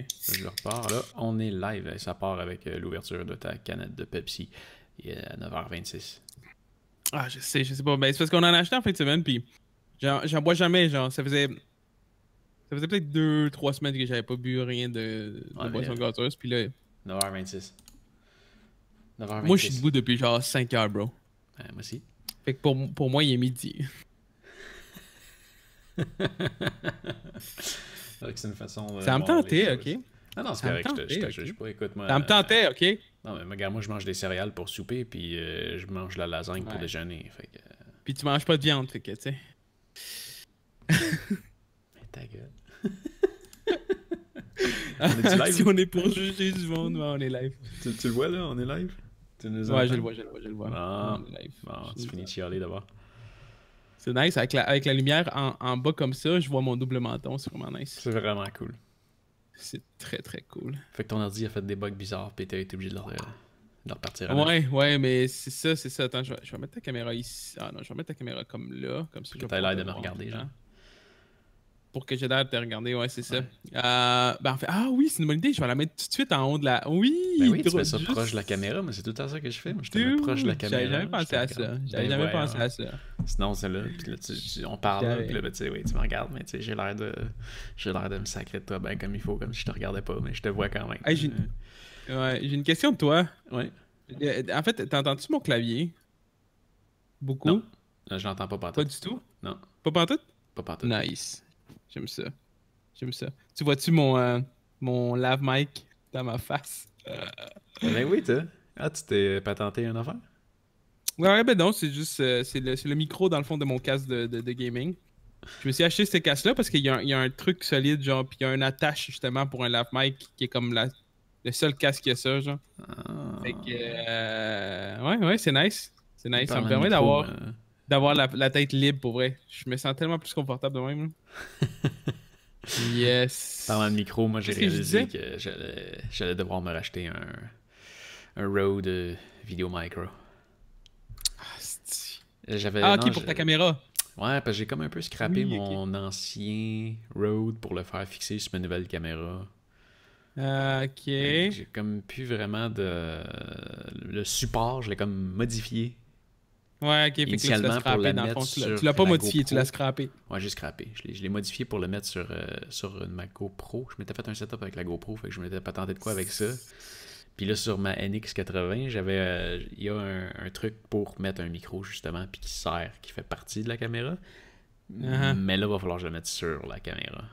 je repars. Là, on est live. et hein, Ça part avec euh, l'ouverture de ta canette de Pepsi à 9h26. Ah, je sais, je sais pas. mais ben, c'est parce qu'on en a acheté en fin de semaine, puis j'en bois jamais. Genre, ça faisait. Ça faisait peut-être 2-3 semaines que j'avais pas bu rien de, de boisson euh, gâteuse, puis là. 9h26. 9h26. Moi, je suis debout depuis genre 5h, bro. Ben, moi aussi. Fait que pour, pour moi, il est midi. c'est une façon. Ça me tentait, ok. Ah non, c'est correct, je te juge pas. Écoute-moi. Ça me euh, tentait, ok. Non, mais regarde, moi, je mange des céréales pour souper, puis euh, je mange la lasagne pour déjeuner. Euh, puis tu manges pas de viande, fait que, tu sais. mais ta gueule. on est live? si on est pour juger du monde, on est live. Tu, le vois, là? On est live? ouais, je le vois, je le vois, je le vois. Ah, on est live. Bon, tu finis de chialer d'abord. C'est nice, avec la, lumière en, en, bas comme ça, je vois mon double menton, c'est vraiment nice. C'est vraiment cool. C'est très très cool. Fait que ton ordi a fait des bugs bizarres, puis t'as été obligé de leur, euh, repartir. Avec. ouais, ouais, mais c'est ça, c'est ça. Attends, je vais, mettre ta caméra ici. Ah non, je vais mettre ta caméra comme là, comme ça. T'as l'air de me regarder, genre pour que j'ai l'air de te regarder, ouais, c'est ça. Euh, ben, en fait, ah oui, c'est une bonne idée, je vais la mettre tout de suite en haut de la. Oui, ben oui tu ça proche de la caméra, mais c'est tout à fait ça que je fais. je te mets proche de la caméra. J'avais jamais pensé à ça. J'avais ben jamais pensé hein. à ça. Sinon, c'est là, puis là, on parle, puis là, ben, tu sais, oui, tu me regardes, mais tu sais, j'ai l'air de, j'ai l'air de me sacrer de toi ben comme il faut, comme si je te regardais pas, mais je te vois quand même. j'ai... Ouais, une question de toi. Ouais. Euh, en fait, t'entends-tu mon clavier? Beaucoup? Non. Euh, je l'entends pas partout. Pas du tout? Non. Pas partout? Pas partout. Nice. J'aime ça. J'aime ça. Tu vois-tu mon, euh, mon lave mic dans ma face? Euh, ben oui, toi. Ah, tu t'es patenté un affaire? Ouais, ben non, c'est juste euh, c'est le, micro dans le fond de mon casque de, gaming. Je me suis acheté ces casque-là parce qu'il y, y, a un truc solide, genre, puis il y a une attache justement pour un lave mic qui est comme la, le seul casque qui a ça, genre. Ah. Fait que, ouais, ouais, c'est nice. C'est nice. Ça me permet d'avoir d'avoir la, tête libre pour vrai. Je me sens tellement plus confortable de même. yes. Pendant le micro, moi j'ai réalisé que, j'allais devoir me racheter un, un Rode euh, vidéo micro. Ah, j'avais, ah ok, pour ta caméra. Ouais, parce que j'ai comme un peu scrappé mon ancien Rode pour le faire fixer sur ma nouvelle caméra. Ah, ok. J'ai comme plus vraiment de. Le support, je l'ai comme modifié Ouais, ok, initialement tu l'as scrappé, dans le Tu l'as pas modifié, tu l'as scrappé. Ouais, j'ai scrappé. Je l'ai modifié pour le mettre sur, ma euh, sur une GoPro. Je m'étais fait un setup avec la GoPro, fait que je m'étais pas tenté de quoi avec ça. Puis là, sur ma NX80, j'avais. Euh, il y a un, truc pour mettre un micro, justement, puis qui sert, qui fait partie de la caméra. Uh-huh. Mais là, il va falloir que je le mette sur la caméra.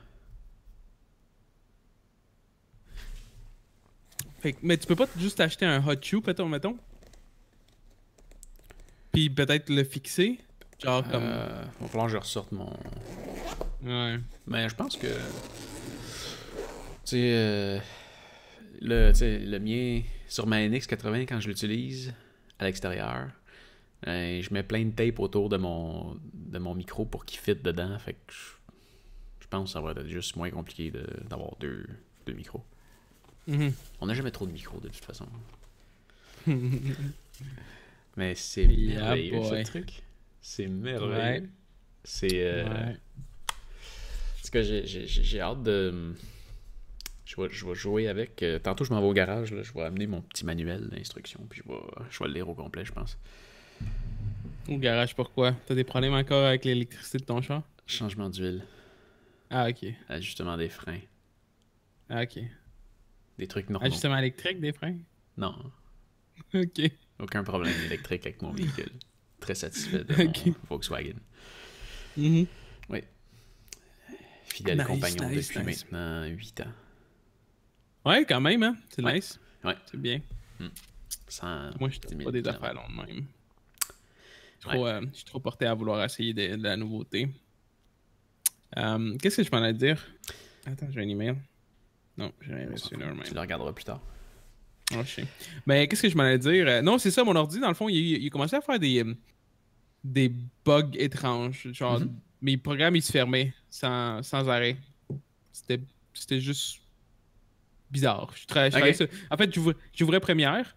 mais tu peux pas juste acheter un hot shoe, mettons, mettons? Puis peut-être le fixer. Genre comme. va euh, falloir que je ressorte mon. Ouais. Mais ben, je pense que. Euh, tu sais, le, mien, sur ma NX80, quand je l'utilise à l'extérieur, ben, je mets plein de tape autour de mon, de mon micro pour qu'il fit dedans. Fait que je, pense que ça va être juste moins compliqué d'avoir deux, micros. Mm-hmm. On n'a jamais trop de micros de toute façon. Mais c'est merveilleux ce truc. C'est merveilleux. C'est. Euh... que En tout cas, j'ai hâte de. Je vais, jouer avec. Euh, tantôt, je m'en vais au garage. Je vais amener mon petit manuel d'instruction. Puis je vais, je vais le lire au complet, je pense. Au garage, pourquoi T'as des problèmes encore avec l'électricité de ton char Changement d'huile. Ah, ok. Ajustement des freins. Ah, ok. Des trucs normaux. Ajustement électrique des freins Non. ok. Aucun problème électrique avec mon véhicule. Très satisfait de mon Volkswagen. Mm-hmm. Oui. Fidèle compagnon depuis maintenant 8 ans. Ouais, quand même, hein? C'est nice. Ouais. C'est bien. Mm. Moi, je suis pas des affaires longues même. Euh, je suis, trop, porté à vouloir essayer de, la nouveauté. Euh, qu'est-ce que je m'en ai dire? Attends, j'ai un email. Non, j'ai un email. Tu le regarderai plus tard. Oh, Mais qu'est-ce que je m'allais dire? Euh, non, c'est ça, mon ordi, dans le fond, il, commençait à faire des, euh, des bugs étranges. Genre, mhm. mes programmes, ils se fermaient sans, arrêt. C'était juste bizarre. Je, En fait, j'ouvrais Première,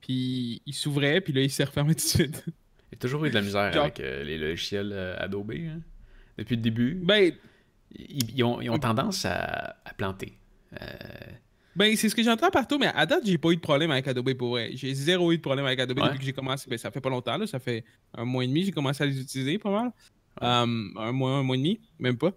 puis il s'ouvrait, puis là, il s'est refermé tout de suite. Il y a toujours eu de la misère avec euh, les logiciels Adobe, hein? depuis le début. Ben, ils, ont, tendance à, planter. Ben, c'est ce que j'entends partout, mais à date, j'ai pas eu de problème avec Adobe pour vrai. J'ai zéro eu de problème avec Adobe depuis que j'ai commencé. Ben, ça fait pas longtemps, là. Ça fait un mois et demi, j'ai commencé à les utiliser pas mal. Hum, un mois, un mois et demi, même pas.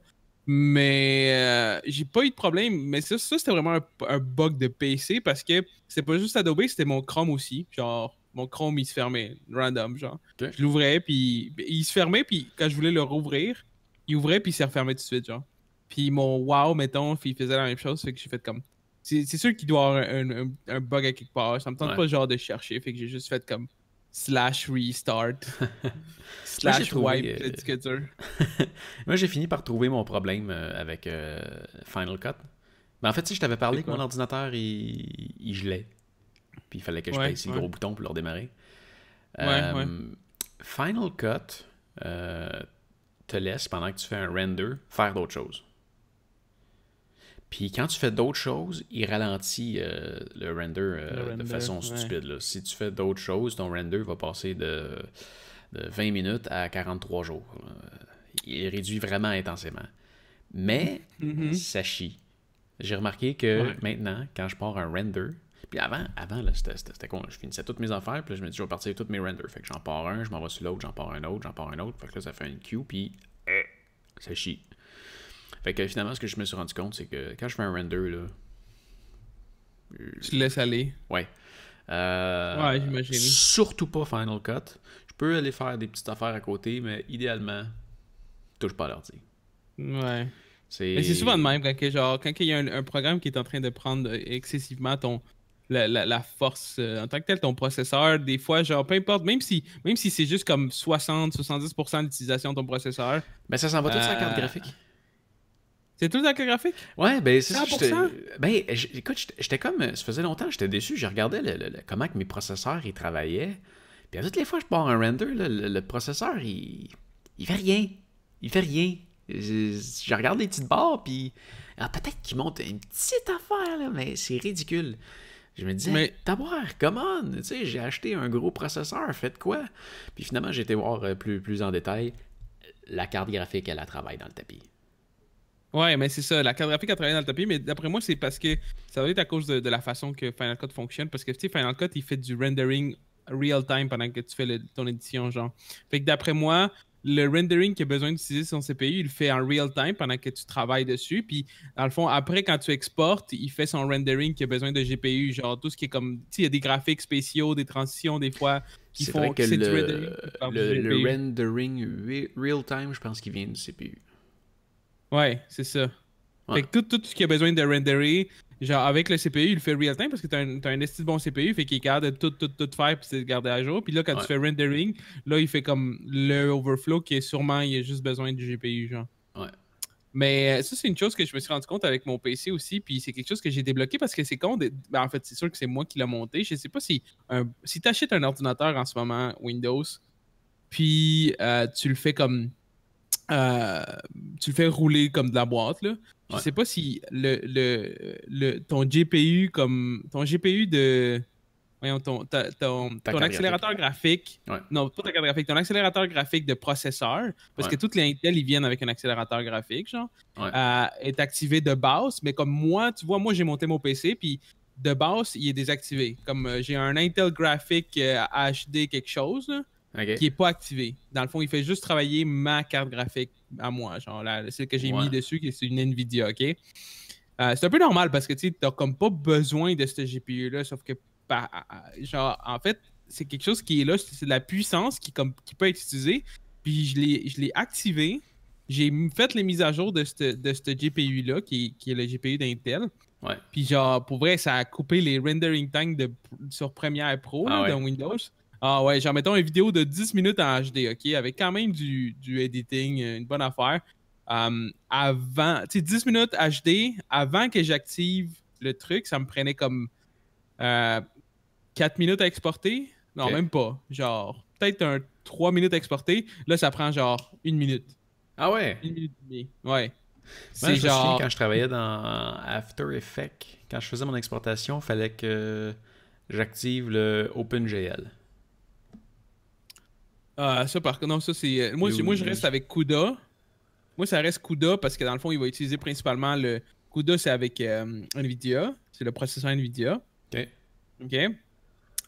Mais euh, j'ai pas eu de problème. Mais ça, c'était vraiment un, bug de PC parce que c'était pas juste Adobe, c'était mon Chrome aussi. Genre, mon Chrome, il se fermait, random, genre. Je l'ouvrais, puis il se fermait, puis quand je voulais le rouvrir, il ouvrait, puis il se refermait tout de suite, genre. Puis mon wow, mettons, puis il faisait la même chose, fait que j'ai fait comme c'est sûr qu'il doit avoir un, bug à quelque part. Ça me tente pas genre de chercher. Fait que j'ai juste fait comme slash restart slash wipe euh, Moi, j'ai fini par trouver mon problème euh, avec euh, Final Cut. Mais ben, en fait, si je t'avais parlé que mon ordinateur, il, gelait. Puis il fallait que je ouais, passe gros bouton pour le redémarrer. Final Cut te laisse, pendant que tu fais un render, faire d'autres choses. Puis quand tu fais d'autres choses, il ralentit euh, le, render, euh, de façon stupide. Si tu fais d'autres choses, ton render va passer de, 20 minutes à 43 jours. Il réduit vraiment intensément. Mais mm-hmm. ça chie. J'ai remarqué que maintenant, quand je pars un render, puis avant, avant c'était con. je finissais toutes mes affaires, puis je me dis, je vais partir toutes mes renders. Fait que j'en pars un, je m'en vais sur l'autre, j'en pars un autre, j'en pars un autre. Fait que là, ça fait une queue, puis euh, ça chie. Fait que finalement, ce que je me suis rendu compte, c'est que quand je fais un render, là. Tu le laisses aller. Ouais. Euh, ouais, j'imagine. Surtout pas Final Cut. Je peux aller faire des petites affaires à côté, mais idéalement, touche pas à l'ordi. Ouais. C'est souvent le même quand, que, genre, quand il y a un, programme qui est en train de prendre excessivement ton. La, force euh, en tant que tel, ton processeur, des fois, genre, peu importe, même si, même si c'est juste comme 60-70% d'utilisation de ton processeur. Mais ça s'en va tout ça euh, la carte graphique. C'est tout dans le graphique? Ouais, ben c'est ça. Ben, écoute, j'étais comme. Euh, ça faisait longtemps, j'étais déçu. Je regardais le, comment que mes processeurs ils travaillaient. Puis toutes les fois je pars un render, le, processeur, il, il fait rien. Il fait rien. Je, regarde les petites barres, puis. Ah, peut-être qu'il monte une petite affaire, là, mais c'est ridicule. Je me dis, mais... taboire, come on! Tu sais, j'ai acheté un gros processeur, faites quoi? Puis finalement, j'ai été voir euh, plus, plus en détail. La carte graphique, elle, a travaille dans le tapis. Ouais, mais c'est ça. La carte graphique a travaillé dans le tapis, mais d'après moi, c'est parce que ça doit être à cause de, la façon que Final Cut fonctionne. Parce que, tu sais, Final Cut, il fait du rendering real time pendant que tu fais ton édition, genre. Fait que d'après moi, le rendering qui a besoin d'utiliser son CPU, il le fait en real time pendant que tu travailles dessus. Puis, dans le fond, après, quand tu exportes, il fait son rendering qui a besoin de GPU. Genre, tout ce qui est comme. Tu sais, il y a des graphiques spéciaux, des transitions, des fois, qui font. Vrai que le, le rendering real time, je pense qu'il vient du CPU. Ouais, c'est ça. tout, ce qui a besoin de rendering, genre avec le CPU, il le fait real-time parce que t'as un, as un esti de bon CPU, fait qu'il garde tout, tout, tout faire puis c'est garder à jour. Puis là, quand tu fais rendering, là, il fait comme le overflow qui est sûrement, il a juste besoin du GPU, genre. Ouais. Mais euh, ça, c'est une chose que je me suis rendu compte avec mon PC aussi, puis c'est quelque chose que j'ai débloqué parce que c'est con. Ben, en fait, c'est sûr que c'est moi qui l'ai monté. Je sais pas si, si tu achètes un ordinateur en ce moment, Windows, puis euh, tu le fais comme euh, tu le fais rouler comme de la boîte là. Je sais pas si le, le, ton GPU comme ton GPU de voyons, ton, accélérateur graphique. Non, pas ta carte graphique, ton accélérateur graphique de processeur, parce que toutes les Intel, ils viennent avec un accélérateur graphique, genre, euh, est activé de base, mais comme moi, tu vois, moi, j'ai monté mon PC, puis de base, il est désactivé. Comme euh, j'ai un Intel graphique HD quelque chose, là, qui n'est pas activé. Dans le fond, il fait juste travailler ma carte graphique à moi, genre celle que j'ai mis dessus, qui est une Nvidia, OK? Euh, c'est un peu normal parce que tu n'as comme pas besoin de ce GPU-là, sauf que, genre, en fait, c'est quelque chose qui est là, c'est de la puissance qui, comme, qui peut être utilisée. Puis je l'ai activé, j'ai fait les mises à jour de ce GPU-là, qui, est le GPU d'Intel. Ouais. Puis genre, pour vrai, ça a coupé les rendering times sur Premiere Pro ah dans Windows. Ah ouais, genre mettons une vidéo de 10 minutes en HD, OK, avec quand même du, du editing, euh, une bonne affaire. Hum, avant, tu sais, 10 minutes HD, avant que j'active le truc, ça me prenait comme 4 euh, minutes à exporter. Non, même pas. Genre, peut-être un 3 minutes à exporter. Là, ça prend genre une minute. Ah ouais? Une minute et demie. Ouais. C'est genre. quand je travaillais dans After Effects, quand je faisais mon exportation, il fallait que j'active le OpenGL. Ah, ça par contre, non, ça c'est. Euh, moi, moi je reste avec CUDA. Moi, ça reste CUDA parce que dans le fond, il va utiliser principalement le. CUDA, c'est avec euh, Nvidia. C'est le processeur Nvidia. OK. OK.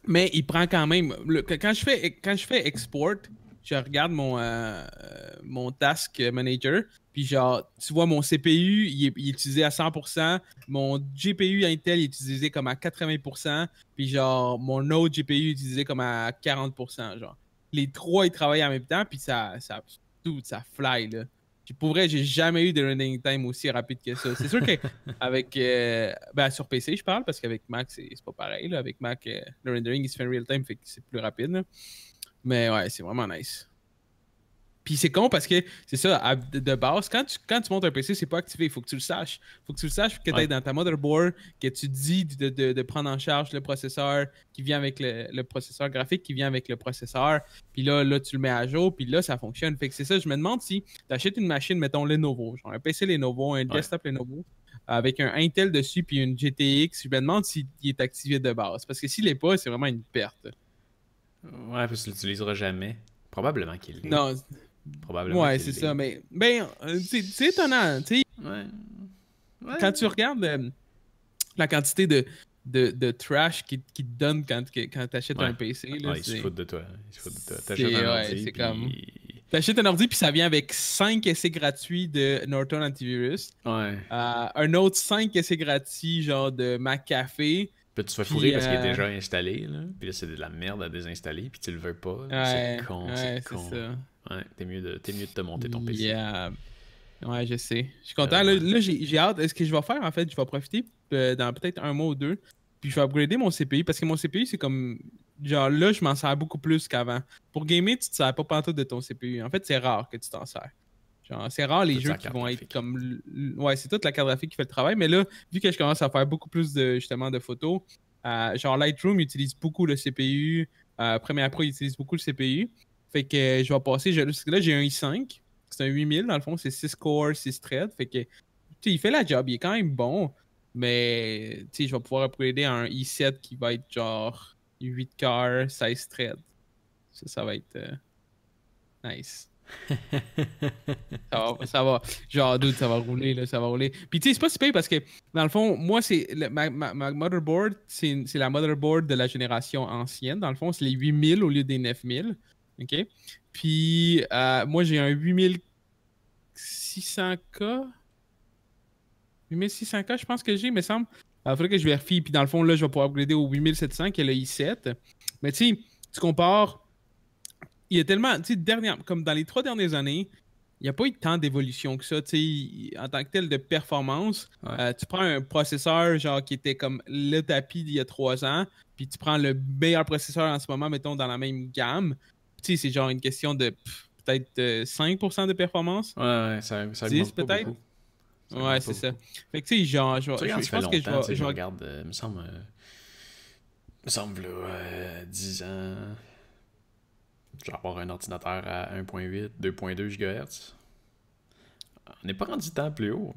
Mais il prend quand même. Le... quand, je fais, quand je fais export, je regarde mon, euh, mon task manager. Puis genre, tu vois, mon CPU, il est, utilisé à 100%. Mon GPU Intel, il est utilisé comme à 80%. Puis genre, mon autre GPU, est utilisé comme à 40%. Genre les trois, ils travaillent en même temps, puis ça, ça, tout, ça fly, là. pour vrai, j'ai jamais eu de rendering time aussi rapide que ça. C'est sûr qu'avec. Euh, ben, sur PC, je parle, parce qu'avec Mac, c'est pas pareil. Avec Mac, euh, le rendering, il se fait en real time, fait c'est plus rapide. Mais ouais, c'est vraiment nice. Puis c'est con parce que c'est ça, de base, quand tu, quand tu montes un PC, c'est pas activé. Il faut que tu le saches. il faut que tu le saches que tu dans ta motherboard, que tu dis de, prendre en charge le processeur qui vient avec le, le, processeur graphique qui vient avec le processeur. Puis là, là, tu le mets à jour, puis là, ça fonctionne. Fait que c'est ça, je me demande si tu achètes une machine, mettons Lenovo, genre un PC Lenovo, un desktop Lenovo, avec un Intel dessus, puis une GTX, je me demande s'il est activé de base. Parce que s'il est pas, c'est vraiment une perte. Ouais, parce que tu l'utiliseras jamais. Probablement qu'il Non probablement. Ouais, c'est ça. Mais ben, euh, c'est étonnant. Ouais. Ouais. Quand tu regardes euh, la quantité de, de, de trash qu'ils qui te donnent quand, quand tu achètes un PC. Là, ouais, ils se foutent de toi. Ils se foutent de toi. T'achètes un ordi. T'achètes un ordi, puis ça vient avec 5 essais gratuits de Norton Antivirus. Euh, un autre 5 essais gratuits, genre de McAfee. Puis tu fais fourrer parce qu'il est euh, déjà installé. Là. Puis là, c'est de la merde à désinstaller, puis tu le veux pas. C'est con, c'est con. Ouais, t'es mieux, de, te monter ton PC. Ouais, je sais. Je suis content. Euh, là, j'ai hâte. ce que je vais faire, en fait, je vais profiter euh, dans peut-être un mois ou deux. Puis je vais upgrader mon CPU parce que mon CPU, c'est comme. Genre là, je m'en sers beaucoup plus qu'avant. Pour gamer, tu te sers pas partout de ton CPU. En fait, c'est rare que tu t'en sers. Genre, c'est rare les jeux qui vont être comme. Ouais, c'est toute la carte graphique qui fait le travail. Mais là, vu que je commence à faire beaucoup plus de justement de photos, euh, genre Lightroom utilise beaucoup le CPU. Premiere Pro utilise beaucoup le CPU. Fait que euh, je vais passer. Je, là, j'ai un i5. C'est un 8000, dans le fond. C'est 6 cores, 6 threads. Fait que, il fait la job. Il est quand même bon. Mais, tu sais, je vais pouvoir upgrader à un i7 qui va être genre 8 cores, 16 threads. Ça, ça va être euh, nice. ça, va, ça genre doute, ça va rouler, là, ça va rouler. Puis tu sais, c'est pas si parce que dans le fond, moi, c'est ma, ma, motherboard, c'est la motherboard de la génération ancienne. Dans le fond, c'est les 8000 au lieu des 9000. OK? Puis euh, moi, j'ai un 8600K. 8600K, je pense que j'ai, mais semble. Il faudrait que je vérifie. Puis dans le fond, là, je vais pouvoir upgrader au 8700 qui est le i7. Mais tu sais, tu compares. Il y a tellement. Tu sais, comme dans les trois dernières années, il n'y a pas eu tant d'évolution que ça. Tu en tant que tel de performance, euh, tu prends un processeur genre qui était comme le tapis d'il y a trois ans, puis tu prends le meilleur processeur en ce moment, mettons, dans la même gamme sais, c'est genre une question de peut-être 5% euh, de performance. Ouais, ouais ça, ça 10 peut-être. Ouais, c'est ça. Fait que tu sais, genre, je, pense que je, je regarde, me euh, semble, me semble euh, 10 euh, ans, je vais avoir un ordinateur à 1.8, 2.2 GHz. On n'est pas rendu tant plus haut.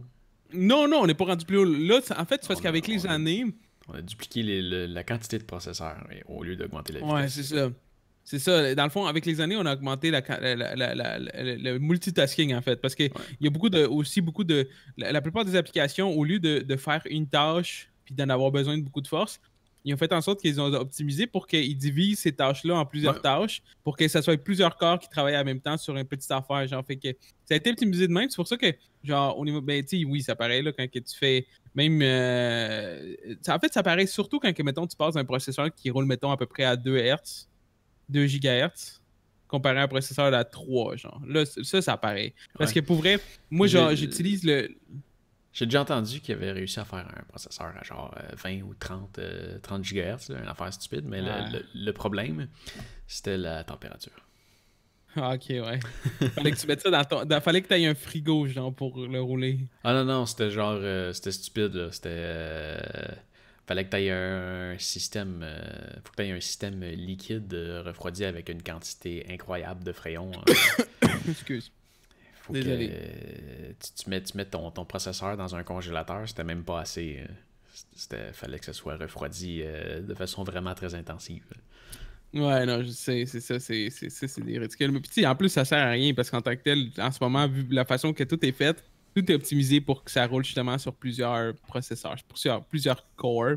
Non, non, on n'est pas rendu plus haut. Là, en fait, c'est parce qu'avec les années. On a dupliqué la quantité de processeurs au lieu d'augmenter la vitesse. Ouais, c'est ça. C'est ça. Dans le fond, avec les années, on a augmenté le multitasking, en fait. Parce qu'il y a beaucoup de, aussi beaucoup de. La, plupart des applications, au lieu de, faire une tâche puis d'en avoir besoin de beaucoup de force, ils ont fait en sorte qu'ils ont optimisé pour qu'ils divisent ces tâches-là en plusieurs tâches, pour que ce soit plusieurs corps qui travaillent en même temps sur une petite affaire. fait que ça a été optimisé de même. C'est pour ça que, genre, au niveau. Ben, tu oui, ça paraît, là, quand que tu fais. Même. Euh, ça, en fait, ça paraît surtout quand, que, mettons, tu passes d'un processeur qui roule, mettons, à peu près à 2 Hz 2 GHz comparé à un processeur à 3, genre. Là, ça, ça paraît. Parce que pour vrai, moi, j'utilise le. J'ai déjà entendu qu'il avait réussi à faire un processeur à genre 20 euh, ou 30, euh, GHz, une affaire stupide, mais le, problème, c'était la température. Ah, ok, ouais. fallait que tu mettes ça dans ton. fallait que tu aies un frigo, genre, pour le rouler. Ah non, non, c'était genre. Euh, c'était stupide, là. C'était fallait que tu aies un système, euh, faut que un système liquide euh, refroidi avec une quantité incroyable de frayons. Hein. Excuse. Désolé. tu, tu, mets, ton, processeur dans un congélateur, c'était même pas assez. Hein. C'était, fallait que ce soit refroidi euh, de façon vraiment très intensive. Ouais, non, je sais, c'est ça, c'est, des Mais puis, en plus, ça sert à rien parce qu'en tant que tel, en ce moment, vu la façon que tout est fait, tout est optimisé pour que ça roule justement sur plusieurs processeurs, plusieurs, plusieurs cores.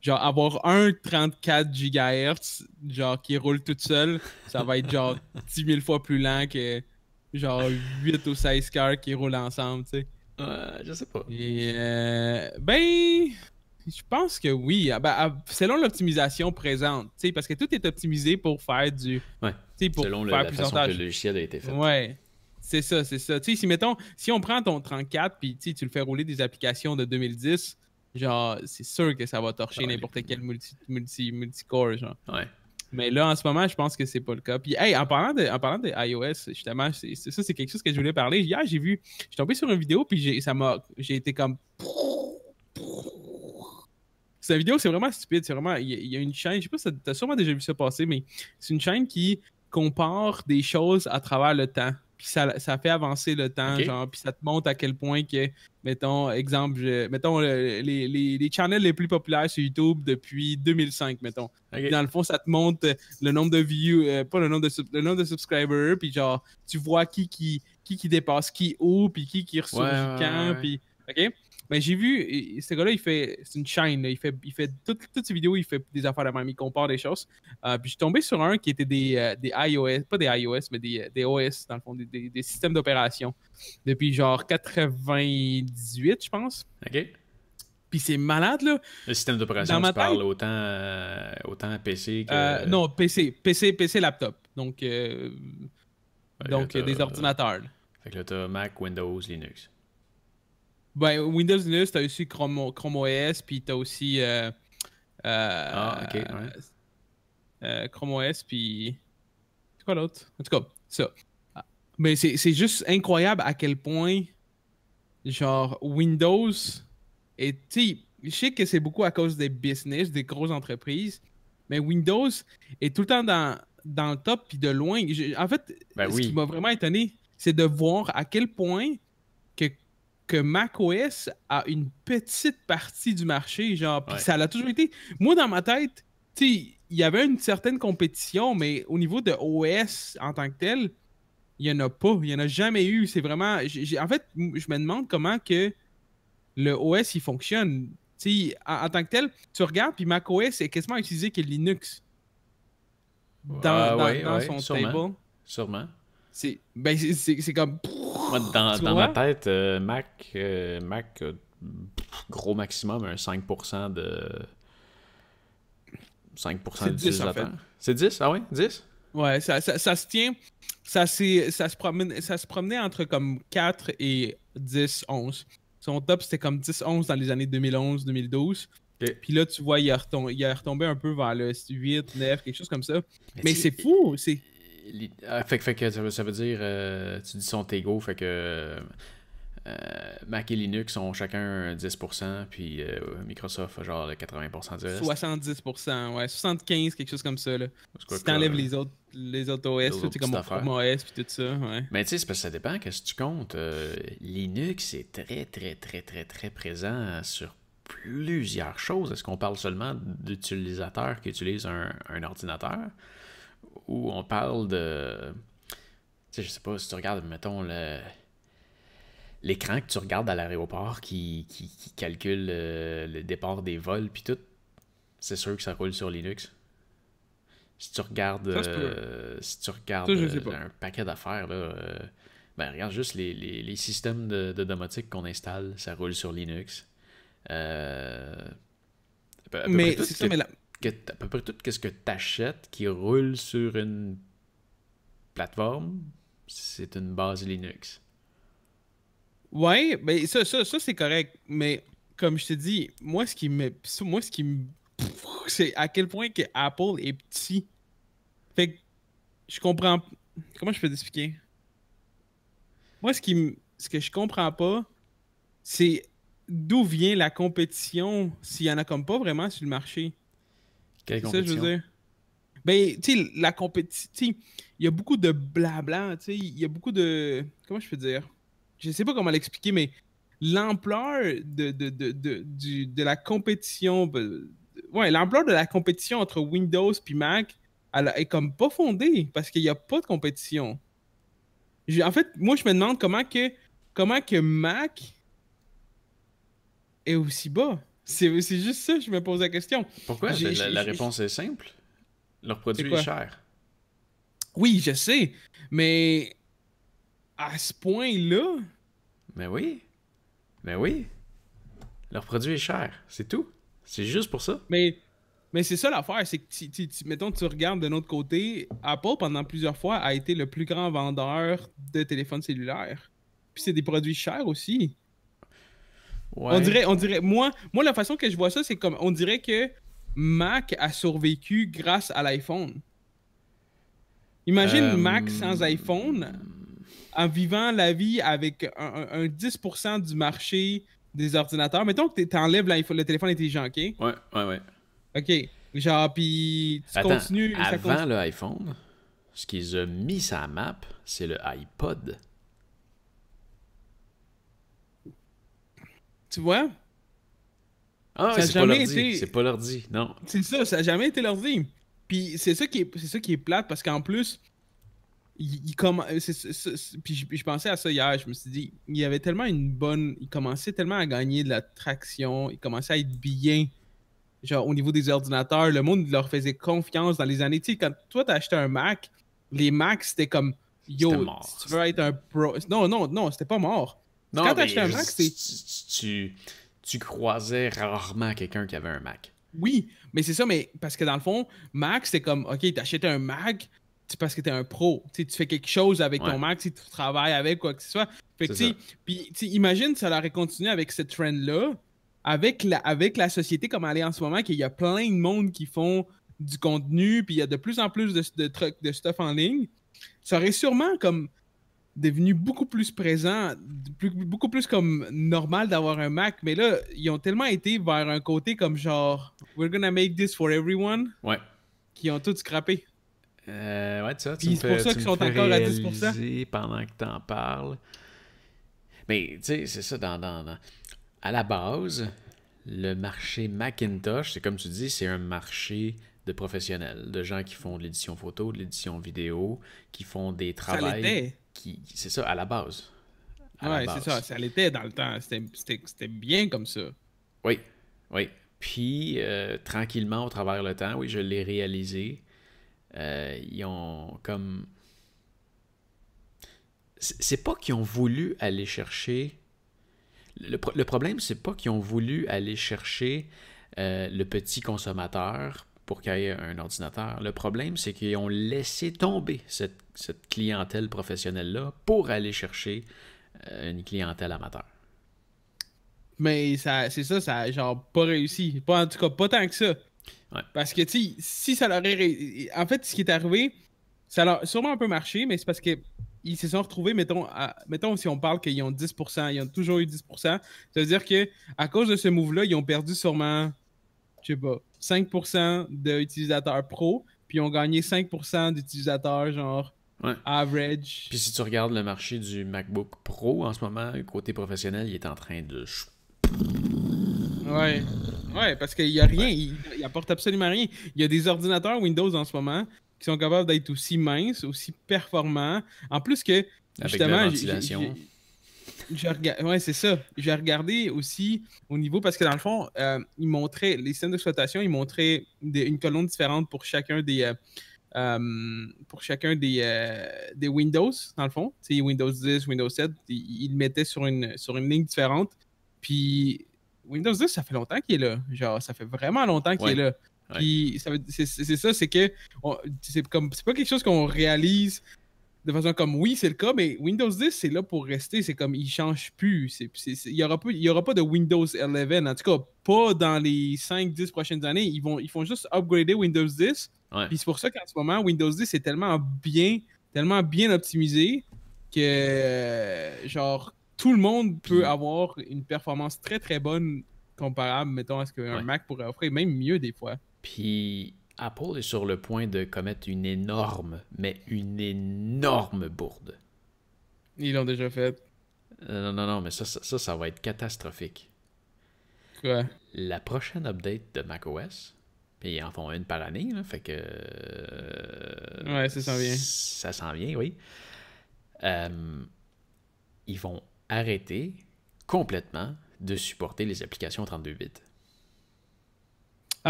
genre, avoir un 34 GHz, genre, qui roule tout seul, ça va être genre 10 000 fois plus lent que genre 8 ou 16 cores qui roulent ensemble, tu sais. je sais pas. Et euh, ben, je pense que oui. Ah, ben, ah, selon l'optimisation présente, tu parce que tout est optimisé pour faire du. Ouais. Pour faire que le logiciel a été fait. Ouais. C'est ça, c'est ça. Tu sais, si mettons, si on prend ton 34 puis tu le fais rouler des applications de 2010, genre, c'est sûr que ça va torcher n'importe quel multi, multi, multicore, genre. Ouais. Mais là, en ce moment, je pense que c'est pas le cas. Puis, hey, en parlant de, iOS, justement, c'est, ça, c'est quelque chose que je voulais parler. Hier, j'ai vu, je suis tombé sur une vidéo, puis j'ai, ça m'a, j'ai été comme. Cette vidéo, c'est vraiment stupide. C'est vraiment, il y, a une chaîne, je sais pas si t'as sûrement déjà vu ça passer, mais c'est une chaîne qui compare des choses à travers le temps puis ça, fait avancer le temps, genre, puis ça te montre à quel point que, mettons, exemple, mettons, les, les, les, channels les plus populaires sur YouTube depuis 2005, mettons. Dans le fond, ça te montre euh, le nombre de views, euh, pas le nombre de, le de subscribers, puis genre, tu vois qui qui, qui, qui dépasse qui haut, puis qui qui ressort quand, puis... OK? Mais ben, j'ai vu, ce gars-là, il fait, c'est une chaîne, il fait, il fait toutes, ses vidéos, il fait des affaires de même, il compare des choses. Euh, puis je suis tombé sur un qui était des, euh, iOS, pas des iOS, mais des, OS, dans le fond, des, systèmes d'opération, depuis genre 98, je pense. OK. Puis c'est malade, là. Le système d'opération, tu parles autant, euh, autant PC que... non, PC, PC, PC, laptop. Donc, donc des ordinateurs. Fait que là, t'as Mac, Windows, Linux. Ben, Windows Linux, t'as aussi Chrome, Chrome OS, puis as aussi. Euh, euh, ah, ok. Euh, Chrome OS, puis. quoi d'autre? En tout cas, ça. Mais ah. ben, c'est juste incroyable à quel point, genre, Windows. Et tu je sais que c'est beaucoup à cause des business, des grosses entreprises, mais Windows est tout le temps dans, dans le top, puis de loin. en fait, ben ce qui m'a vraiment étonné, c'est de voir à quel point que macOS a une petite partie du marché, genre, ça l'a toujours été. Moi, dans ma tête, il y avait une certaine compétition, mais au niveau de OS en tant que tel, il n'y en a pas. Il n'y en a jamais eu. C'est vraiment. En fait, je me demande comment que le OS il fonctionne. en, en tant que tel, tu regardes, puis macOS est quasiment utilisé que Linux dans, ah son sûrement, Sûrement. Ben, c'est comme. dans, ma tête, euh, euh, Mac, a Mac gros maximum, un 5% de. 5% de... C'est 10, fait. 10, ah oui, 10? Ouais, ça, se tient. Ça, ça, se promène, ça se promenait entre comme 4 et 10, 11. Son top, c'était comme 10, 11 dans les années 2011, 2012. et Puis là, tu vois, il a, retombé, un peu vers le 8, 9, quelque chose comme ça. Mais c'est fou! C'est ah, que ça veut, dire, euh, tu dis sont égaux, fait que euh, euh, Mac et Linux ont chacun 10%, puis Microsoft genre 80% du reste. 70%, ouais, 75%, quelque chose comme ça. Là. Si t'enlèves les autres, les autres OS, tu comme mon OS, puis tout ça, Mais tu sais, c'est parce que ça dépend, qu'est-ce que tu comptes. Linux est très, très, très, très, très présent sur plusieurs choses. Est-ce qu'on parle seulement d'utilisateurs qui utilisent un, un ordinateur? où on parle de. Tu sais, je sais pas si tu regardes, mettons, le. L'écran que tu regardes à l'aéroport qui, qui, calcule euh, le, départ des vols, puis tout, c'est sûr que ça roule sur Linux. Si tu regardes, euh, si tu regardes euh, un paquet d'affaires, ben regarde juste les, systèmes de, de domotique qu'on installe, ça roule sur Linux. mais c'est ça, mais que à peu près tout ce que tu achètes qui roule sur une plateforme, c'est une base Linux. Ouais, mais ça, c'est correct. Mais comme je te dis, moi, ce qui me. Moi, ce qui me. C'est à quel point que Apple est petit. Fait que je comprends. Comment je peux t'expliquer? Moi, ce qui ce que je comprends pas, c'est d'où vient la compétition s'il y en a comme pas vraiment sur le marché. Ça, je veux dire. Ben, tu la compétition. Il y a beaucoup de blabla, tu sais. Il y a beaucoup de. Comment je peux dire Je sais pas comment l'expliquer, mais l'ampleur de, de, la compétition. Ben, ouais, l'ampleur de la compétition entre Windows puis Mac, elle est comme pas fondée parce qu'il n'y a pas de compétition. en fait, moi, je me demande comment que, comment que Mac est aussi bas. C'est, juste ça, je me pose la question. Pourquoi la, réponse est simple. Leur produit est cher. Oui, je sais, mais à ce point-là. Mais oui. Mais oui. Leur produit est cher, c'est tout. C'est juste pour ça. Mais, mais c'est ça l'affaire, c'est que mettons tu regardes de notre côté, Apple pendant plusieurs fois a été le plus grand vendeur de téléphones cellulaires. Puis c'est des produits chers aussi. On dirait, on dirait, moi, moi, la façon que je vois ça, c'est comme, on dirait que Mac a survécu grâce à l'iPhone. Imagine euh, Mac sans hmm. iPhone, en vivant la vie avec un, 10% du marché des ordinateurs. Mettons que tu enlèves le téléphone intelligent, OK? Ouais, ouais, ouais. OK. Genre, puis tu Attends, continues. Avant le iPhone, ce qu'ils ont mis sa map, c'est le iPod. Tu vois? Ah, été. C'est pas l'ordi, non. C'est ça, ça n'a jamais été l'ordi. Puis c'est ça qui est, c'est ça qui est plate parce qu'en plus, il, puis je, pensais à ça hier, je me suis dit, il y avait tellement une bonne, il commençait tellement à gagner de la traction, il commençait à être bien, genre au niveau des ordinateurs, le monde leur faisait confiance dans les années. Tu quand toi t'as acheté un Mac, les Macs c'était comme, yo, tu veux être un pro, non non non, c'était pas mort quand tu un Mac, Tu, croisais rarement quelqu'un qui avait un Mac. Oui, mais c'est ça, mais parce que dans le fond, Mac, c'est comme, OK, tu t'achètes un Mac c'est parce que tu es un pro. tu fais quelque chose avec ton Mac, tu travailles avec quoi que ce soit. Fait que, puis imagine, ça aurait continué avec cette trend-là, avec la, société comme elle est en ce moment, qu'il y a plein de monde qui font du contenu, puis il y a de plus en plus de trucs, de stuff en ligne. Ça aurait sûrement comme devenu beaucoup plus présent, beaucoup plus comme normal d'avoir un Mac, mais là, ils ont tellement été vers un côté comme genre We're gonna make this for everyone. Ouais. Qui ont tout scrappé. Euh, ouais, ça, tu c'est pour ça qu'ils sont encore à 10%. pendant que en parles. Mais tu sais, c'est ça, dans, dans, à la base, le marché Macintosh, c'est comme tu dis, c'est un marché de professionnels, de gens qui font de l'édition photo, de l'édition vidéo, qui font des travaux c'est ça, à la base. Ah, ouais, c'est ça, ça l'était dans le temps. C'était bien comme ça. Oui, oui. Puis, euh, tranquillement, au travers le temps, oui, je l'ai réalisé. Euh, ils ont comme. C'est pas qu'ils ont voulu aller chercher. Le, problème, c'est pas qu'ils ont voulu aller chercher euh, le petit consommateur pour qu'il y ait un ordinateur. Le problème, c'est qu'ils ont laissé tomber cette cette clientèle professionnelle-là pour aller chercher euh, une clientèle amateur. Mais ça, c'est ça, ça n'a genre pas réussi. Pas, en tout cas, pas tant que ça. Parce que, tu si ça leur En fait, ce qui est arrivé, ça leur a sûrement un peu marché, mais c'est parce que ils se sont retrouvés, mettons, mettons si on parle qu'ils ont 10%, ils ont toujours eu 10%. Ça veut dire qu'à cause de ce move-là, ils ont perdu sûrement, je sais pas, 5% d'utilisateurs pro, puis ils ont gagné 5% d'utilisateurs, genre, Average. Puis si tu regardes le marché du MacBook Pro en ce moment, côté professionnel, il est en train de. Ouais. Ouais, parce qu'il n'y a rien. Il, apporte absolument rien. Il y a des ordinateurs Windows en ce moment qui sont capables d'être aussi minces, aussi performants. En plus que. Justement, Avec la ventilation. Ouais, c'est ça. J'ai regardé aussi au niveau, parce que dans le fond, euh, ils montraient, les systèmes d'exploitation, ils montraient une colonne différente pour chacun des, euh, euh, pour chacun des, euh, des Windows, dans le fond. Windows 10, Windows 7, ils le mettaient sur une, sur une ligne différente. Puis Windows 10, ça fait longtemps qu'il est là. Genre, ça fait vraiment longtemps qu'il est là. Puis c'est ça, c'est que c'est pas quelque chose qu'on réalise de façon comme oui, c'est le cas, mais Windows 10, c'est là pour rester. C'est comme il change plus. Il n'y aura, aura, pas de Windows 11. En tout cas, pas dans les 5-10 prochaines années. Ils vont ils font juste upgrader Windows 10. Puis c'est pour ça qu'en ce moment, Windows 10 est tellement bien, tellement bien optimisé que euh, genre tout le monde peut mm. avoir une performance très très bonne comparable, mettons, à ce qu'un Mac pourrait offrir, même mieux des fois. Puis Apple est sur le point de commettre une énorme, mais une énorme bourde. Ils l'ont déjà fait. Euh, non, non, non, mais ça, ça, va être catastrophique. Quoi? La prochaine update de macOS, puis ils en font une par année, fait que. Euh, ouais, ça sent bien. Ça s'en vient, oui. Euh, ils vont arrêter complètement de supporter les applications 32 bits.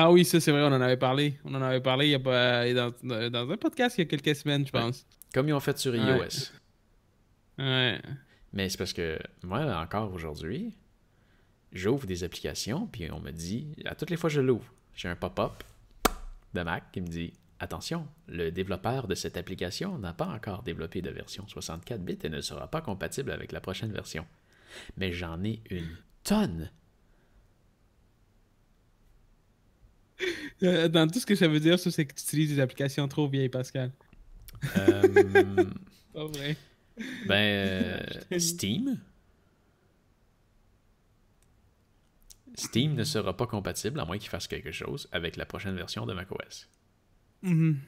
Ah oui, ça c'est vrai, on en avait parlé. On en avait parlé dans, un podcast il y a quelques semaines, je pense. Comme ils ont fait sur iOS. Ouais. Mais c'est parce que moi, encore aujourd'hui, j'ouvre des applications, puis on me dit, à toutes les fois que je l'ouvre, j'ai un pop-up de Mac qui me dit Attention, le développeur de cette application n'a pas encore développé de version 64 bits et ne sera pas compatible avec la prochaine version. Mais j'en ai une tonne Euh, dans tout ce que ça veut dire, c'est que tu utilises des applications trop vieilles, Pascal. Euh, pas vrai. Ben, euh, Steam. Steam ne sera pas compatible, à moins qu'il fasse quelque chose, avec la prochaine version de macOS. Mm-hmm.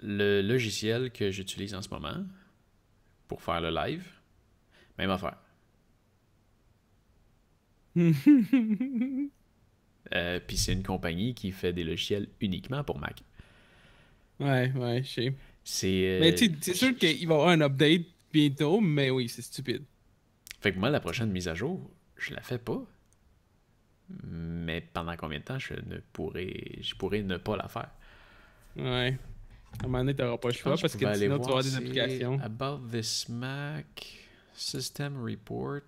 le logiciel que j'utilise en ce moment pour faire le live, même affaire. Euh, puis c'est une compagnie qui fait des logiciels uniquement pour Mac. Ouais, ouais, je sais. C'est. Euh, mais tu c'est sûr qu'il va y avoir un update bientôt, mais oui, c'est stupide. Fait que moi, la prochaine mise à jour, je la fais pas. Mais pendant combien de temps je pourrais, je ne pas la faire? Ouais. À un moment donné, t'auras pas le choix parce que sinon, tu vas avoir des applications. About this Mac System Report.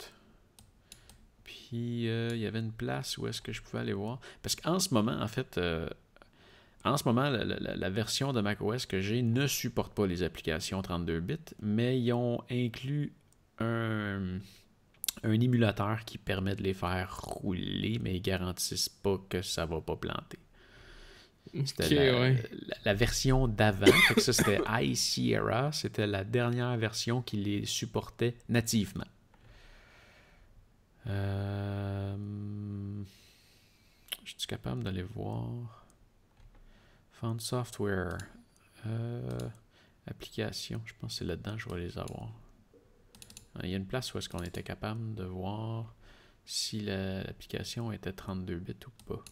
Puis euh, il y avait une place où est-ce que je pouvais aller voir. Parce qu'en ce moment, en fait, euh, en ce moment, la, version de macOS que j'ai ne supporte pas les applications 32 bits, mais ils ont inclus un, émulateur qui permet de les faire rouler, mais ils garantissent pas que ça va pas planter. C'était la, la, version d'avant. ça, c'était iSierra. C'était la dernière version qui les supportait nativement. Euh, je suis capable d'aller voir. Found software. Euh, application. Je pense que c'est là-dedans je vais les avoir. Il y a une place où est-ce qu'on était capable de voir si l'application était 32 bits ou pas.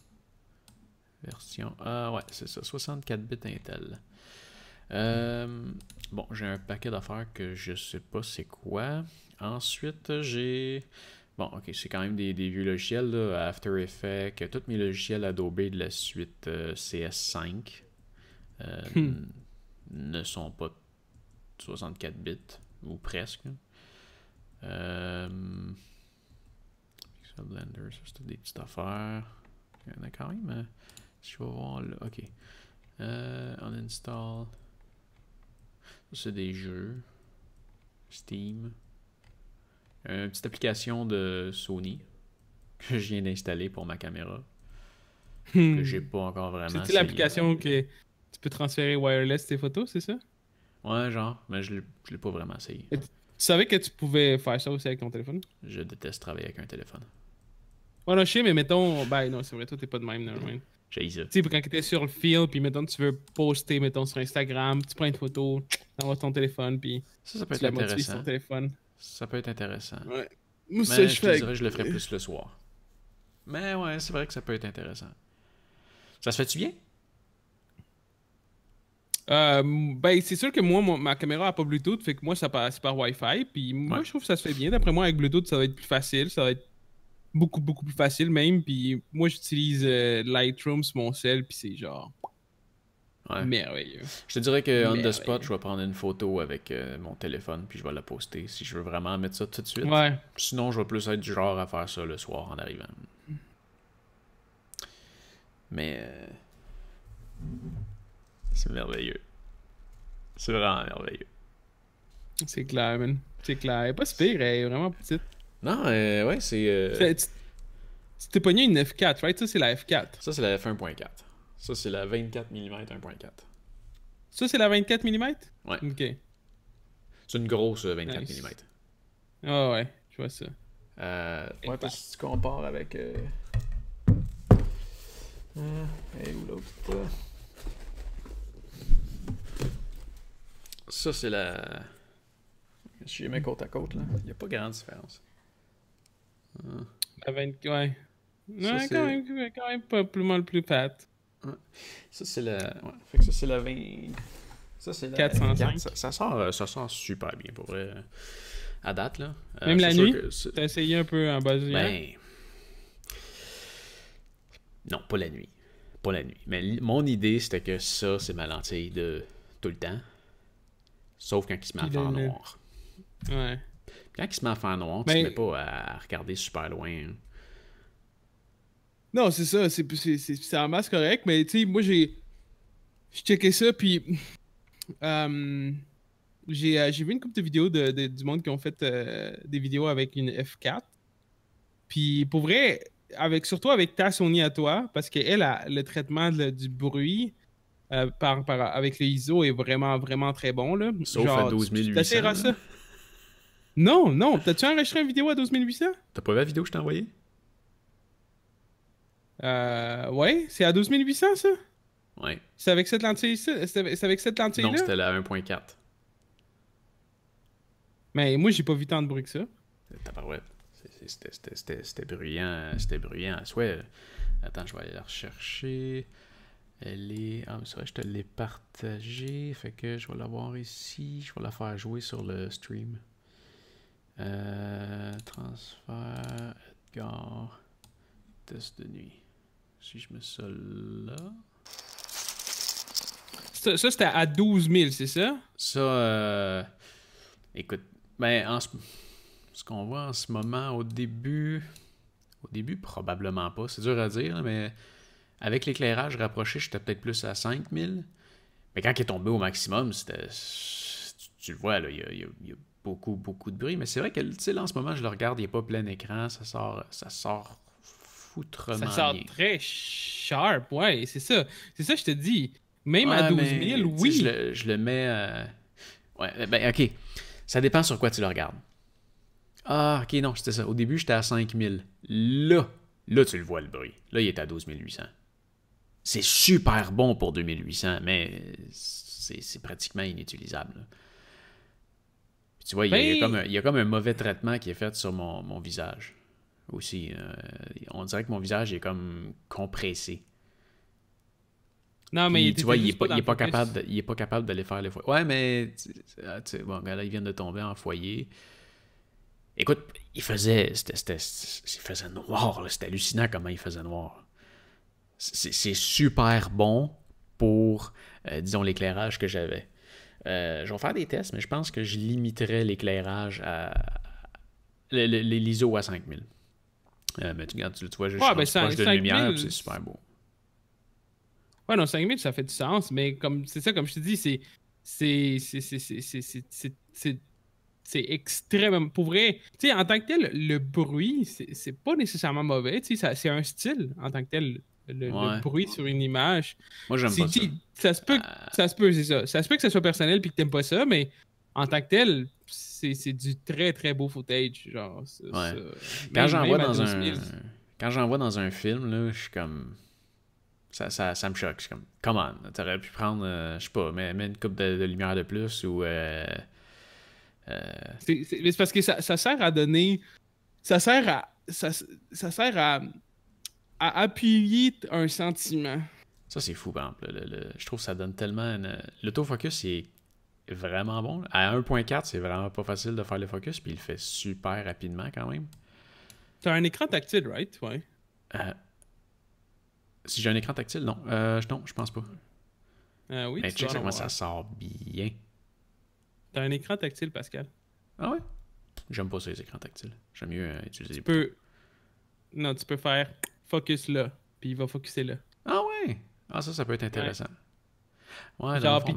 Version. Ah ouais, c'est ça. 64 bits Intel. Euh, bon, j'ai un paquet d'affaires que je sais pas c'est quoi. Ensuite, j'ai Bon, ok, c'est quand même des, des vieux logiciels, là, After Effects, euh, tous mes logiciels Adobe de la suite euh, CS5 euh, hmm. ne sont pas 64 bits, ou presque. Euh, Blender, ça c'est des petites affaires. Il y en a quand même. Hein. Si je vais voir là, ok. on Ça c'est des jeux. Steam une petite application de Sony que je viens d'installer pour ma caméra. que hmm. j'ai pas encore vraiment. C'est l'application que tu peux transférer wireless tes photos, c'est ça? Ouais, genre, mais je l'ai pas vraiment essayé. tu savais que tu pouvais faire ça aussi avec ton téléphone? Je déteste travailler avec un téléphone. Ouais, non, je sais, mais mettons. Ben non, c'est vrai, toi, t'es pas de même, Norman. J'ai ça. Tu sais, quand es sur le fil, puis mettons, tu veux poster, mettons, sur Instagram, tu prends une photo, t'envoies ton téléphone, puis. Ça, ça peut tu être la intéressant. Sur ton téléphone. Ça peut être intéressant. Ouais. Mais je, fais... je le ferai plus le soir. Mais ouais, c'est vrai que ça peut être intéressant. Ça se fait-tu bien? Euh, ben, c'est sûr que moi, ma caméra n'a pas Bluetooth, fait que moi, ça passe par Wi-Fi. Puis moi, je trouve que ça se fait bien. D'après moi, avec Bluetooth, ça va être plus facile. Ça va être beaucoup, beaucoup plus facile même. Puis moi, j'utilise euh, Lightroom sur mon cell, puis c'est genre Merveilleux. Je te dirais que on the spot, je vais prendre une photo avec euh, mon téléphone puis je vais la poster si je veux vraiment mettre ça tout de suite. Sinon, je vais plus être du genre à faire ça le soir en arrivant. Mais euh, c'est merveilleux. C'est vraiment merveilleux. C'est clair, man. C'est clair. Elle est pas si pire, elle est vraiment petite. Non, euh, ouais, c'est. Euh, tu t'es pogné une F4, right? Ça, c'est la F4. Ça, c'est la F1.4. Ça, c'est la 24 mm 1.4. Ça, c'est la 24 mm? Ouais. OK. C'est une grosse 24 euh, mm. Ah ouais, je vois ça. Euh, ouais, parce que si tu compares avec. Euh, euh... Et où l'autre Ça, c'est la. Je suis mets côte à côte, là. Il n'y a pas grande différence. Ah. La 24... Ouais. non, quand même, quand même pas plus mal plus fat. Ça, c'est le. ça, c'est le 20. Ça, c'est 405. Ça, ça, sort, euh, ça sort super bien pour vrai. À date, là. Euh, Même la nuit, t'as essayé un peu en bas ben... Non, pas la nuit. Pas la nuit. Mais mon idée, c'était que ça, c'est ma lentille de tout le temps. Sauf quand il se met à faire noir. Ouais. Quand il se met à faire noir, tu ne ben, mets pas à regarder super loin. Hein. Non, c'est ça, c'est, c'est, c'est, masse correct, mais tu sais, moi j'ai. Je ça, puis. Euh, euh, j'ai, vu une couple de vidéos du monde qui ont fait euh, des vidéos avec une F4. Puis pour vrai, avec, surtout avec ta Sony à toi, parce qu'elle a le traitement du bruit. par, avec le ISO est vraiment, vraiment très bon. Là. Sauf à 12800. Non, non. T'as-tu enregistré une vidéo à 12800? T'as pas vu la vidéo que je t'ai envoyée? Euh, ouais, c'est à 12800 ça? Ouais. C'est avec cette lentille C'est avec cette lentille là? Non, c'était la 1.4. Mais moi, j'ai pas vu tant de bruit que ça. Euh, c'était bruyant. C'était bruyant à Attends, je vais aller la rechercher. Elle est. Ah, mais ça je te l'ai partagée. Fait que je vais la voir ici. Je vais la faire jouer sur le stream. Euh, transfert, Edgar. Test de nuit. Si je mets ça là. Ça, c'était à 12 000, c'est ça? Ça, euh, écoute, ben, ce... qu'on voit en ce moment, au début, au début, probablement pas. C'est dur à dire, mais avec l'éclairage rapproché, j'étais peut-être plus à 5 000. Mais quand il est tombé au maximum, c'était. Tu le vois, il y a, beaucoup, beaucoup de bruit. Mais c'est vrai que, tu en ce moment, je le regarde, il n'est pas plein écran, ça sort, ça sort ça sort très sharp, ouais, c'est ça. C'est ça, je te dis. Même à 12 000, oui. Je le, mets. Euh, ouais, ben, ben, ok. Ça dépend sur quoi tu le regardes. Ah, ok, non, c'était ça. Au début, j'étais à 5 000. Là, là, tu le vois le bruit. Là, il est à 12 800. C'est super bon pour 2800, mais c'est pratiquement inutilisable. tu vois, ben il y, a, comme un, mauvais traitement qui est fait sur mon visage aussi. Euh, on dirait que mon visage est comme compressé. Non, mais tu vois, il est, pas, capable de, il d'aller faire les foyers Ouais, mais ah, bon, là, il vient de tomber en foyer. Écoute, il faisait, c'était, il faisait noir, c'était hallucinant comment il faisait noir. C'est, super bon pour, euh, disons, l'éclairage que j'avais. Euh, je vais faire des tests, mais je pense que je limiterai l'éclairage à l'ISO à 5000 mais euh, ben, tu, regardes, tu, tu vois juste ouais, ben, proche de lumière, c'est super beau. Ouais, non, 5000, ça fait du sens, mais comme c'est ça, comme je te dis, c'est. C'est c'est extrêmement. Pour vrai, tu sais, en tant que tel, le bruit, c'est pas nécessairement mauvais. Tu sais, c'est un style en tant que tel. Le, bruit sur une image. Moi, j'aime pas ça. Ça se peut, euh. ça se peut, c'est ça. Ça se peut que ça soit personnel puis que t'aimes pas ça, mais en tant que tel, c'est du très très beau footage. Genre, quand j'en vois dans un. Quand dans un film, là, je suis comme. Ça, ça, ça me choque. Je suis comme, come on, t'aurais pu prendre, euh, je sais pas, mais, une coupe de, lumière de plus ou. Euh, euh, c'est parce que ça, ça, sert à donner. Ça sert à. Ça, ça sert à, à appuyer un sentiment. Ça, c'est fou, par exemple. je trouve que ça donne tellement. L'autofocus, c'est vraiment bon. À 1.4, c'est vraiment pas facile de faire le focus, puis il fait super rapidement quand même. T'as un écran tactile, right? Ouais. Euh, si j'ai un écran tactile, non. Euh, non, je pense pas. Euh, oui, Mais ben, check ça, moi, ça sort bien. T'as un écran tactile, Pascal. Ah ouais? J'aime pas ça, les écrans tactiles. J'aime mieux euh, utiliser Non, tu peux faire focus là, puis il va focuser là. Ah ouais? Ah ça, ça peut être intéressant. Ouais, dans le fond, 80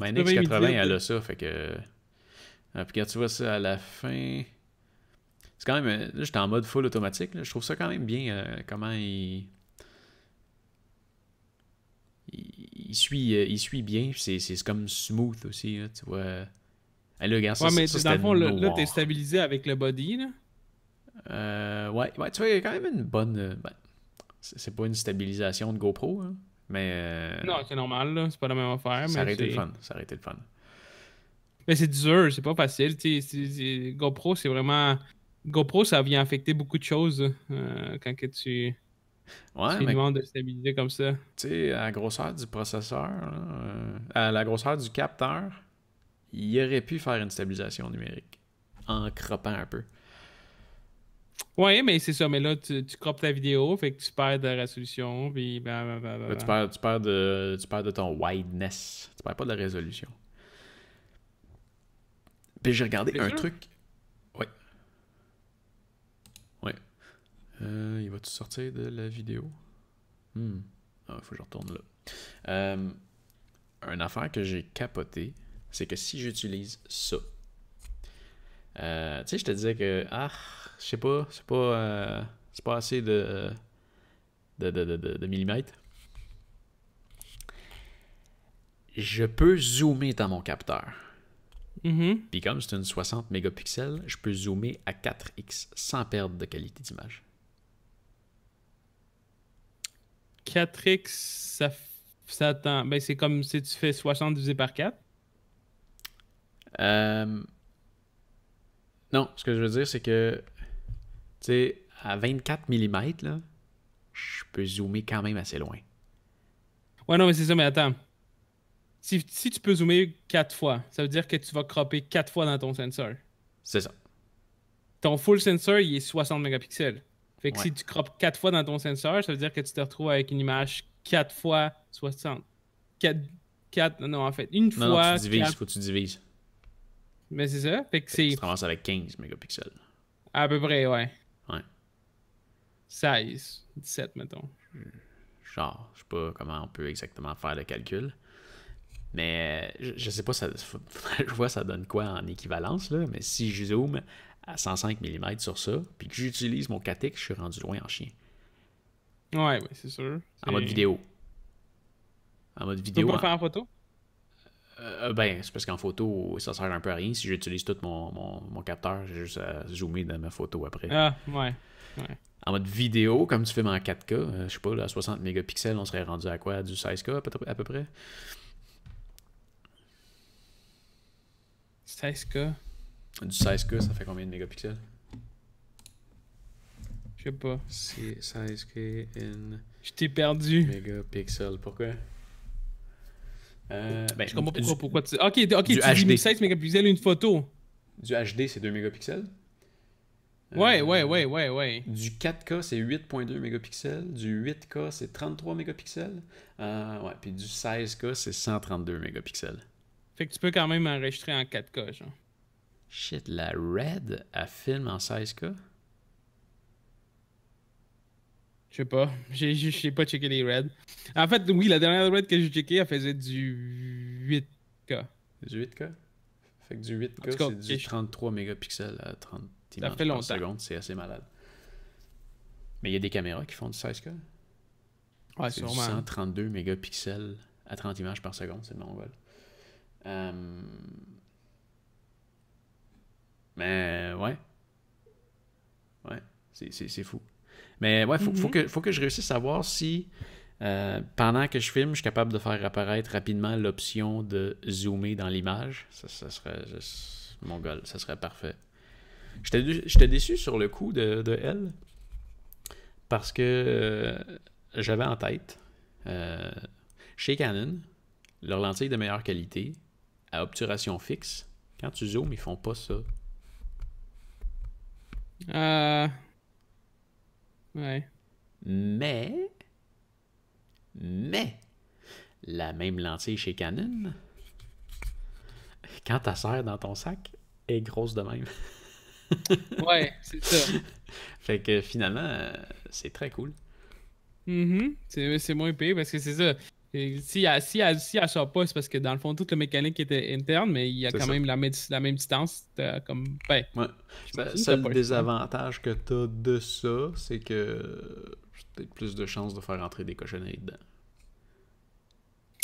ben, elle a ça, fait que... Euh, puis quand tu vois ça à la fin... C'est quand même... Euh, là, j'étais en mode full automatique, là. Je trouve ça quand même bien, euh, comment il... Il suit, il suit bien, c'est comme smooth aussi, tu vois. Allez, eh, là, regarde, ouais, mais dans le fond, là, t'es stabilisé avec le body, là. ouais, ouais, tu vois, il y a quand même une bonne. Ben, c'est pas une stabilisation de GoPro, hein, non, euh, c'est normal, là. C'est pas la même affaire. Ça aurait été le fun. Ça Mais c'est dur, c'est pas facile. GoPro, c'est vraiment. GoPro, ça vient affecter beaucoup de choses euh, quand que tu. Ouais, tu demandes de stabiliser comme ça. Tu sais, à la grosseur du processeur, euh, à la grosseur du capteur, il aurait pu faire une stabilisation numérique en croppant un peu. Oui, mais c'est ça. Mais là, tu, tu la ta vidéo, fait que tu perds de la résolution, puis tu, perds, de, de ton wideness. Tu perds pas de la résolution. Puis j'ai regardé un truc. Oui. Oui. Euh, il va tout sortir de la vidéo? Hmm. Ah, faut que je retourne là. Euh, une affaire que j'ai capoté, c'est que si j'utilise ça euh, tu sais, je te disais que, ah, je sais pas, c'est pas, euh, pas assez de, de, millimètres. Je peux zoomer dans mon capteur. Mm-hmm. Puis comme c'est une 60 mégapixels, je peux zoomer à 4x sans perdre de qualité d'image. 4x, ça, ça Ben, c'est comme si tu fais 60 divisé par 4. Euh, non, ce que je veux dire, c'est que, tu sais, à 24 mm, là, je peux zoomer quand même assez loin. Ouais, non, mais c'est ça, mais attends. Si, tu peux zoomer 4 fois, ça veut dire que tu vas cropper 4 fois dans ton sensor. C'est ça. Ton full sensor, il est 60 mégapixels. Fait que si tu croppes 4 fois dans ton sensor, ça veut dire que tu te retrouves avec une image 4 fois 60. 4, non, en fait, une fois. fois. Non, tu divises, il faut que tu divises. Mais c'est ça. Fait Ça commence avec 15 mégapixels. À peu près, ouais. Ouais. 16, 17, mettons. Genre, je sais pas comment on peut exactement faire le calcul. Mais je, sais pas, ça, je vois ça donne quoi en équivalence, là. Mais si je zoome à 105 mm sur ça, puis que j'utilise mon 4 je suis rendu loin en chien. Ouais, ouais, c'est sûr. En mode vidéo. En mode vidéo. Tu peux pas faire en photo? Euh, euh, ben, c'est parce qu'en photo, ça sert un peu à rien. Si j'utilise tout mon, mon, mon capteur, j'ai juste à zoomer dans ma photo après. Ah, ouais. En mode vidéo, comme tu fais en 4K, euh, je sais pas, à 60 mégapixels, on serait rendu à quoi Du 16K à peu, près 16K Du 16K, ça fait combien de mégapixels Je sais pas. C'est 16K in. Je t'ai perdu. Mégapixels, pourquoi je comprends pas pourquoi, tu... Ok, ok, du tu HD. 16 mégapixels une photo. Du HD, c'est 2 mégapixels. Ouais, ouais, ouais, ouais, ouais. Du 4K, c'est 8.2 mégapixels. Du 8K, c'est 33 mégapixels. ouais, puis du 16K, c'est 132 mégapixels. Fait que tu peux quand même enregistrer en 4K, genre. Shit, la Red, elle filme en 16K? Je sais pas. Je n'ai pas checké les raids. En fait, oui, la dernière raid que j'ai checkée, elle faisait du 8K. Du 8K? Fait que du 8K, c'est du 33 mégapixels à 30 images par seconde. C'est assez malade. Mais il y a des caméras qui font du 16K. Ouais, sûrement. Du 132 mégapixels à 30 images par seconde, c'est mongol. Euh... Mais ouais. Ouais, c'est fou. Mais ouais, faut, mhm. faut, que, je réussisse à voir si euh, pendant que je filme, je suis capable de faire apparaître rapidement l'option de zoomer dans l'image. Ça, serait mon goal, ça serait parfait. J'étais déçu sur le coup de, de elle parce que euh, j'avais en tête euh, chez Canon leur lentille de meilleure qualité à obturation fixe. Quand tu zoomes, ils font pas ça. Euh, Ouais. Mais, mais, la même lentille chez Canon, quand ta ça dans ton sac, est grosse de même. ouais, c'est ça. Fait que finalement, euh, c'est très cool. Mm C'est moins payé parce que c'est ça si elle, si, elle, sort pas, c'est parce que dans le fond, toute la mécanique était interne, mais il y a quand même la, la, même distance. Comme, ben, ouais. Ben, seul désavantage que tu de ça, c'est que peut-être plus de chances de faire entrer des cochonneries dedans.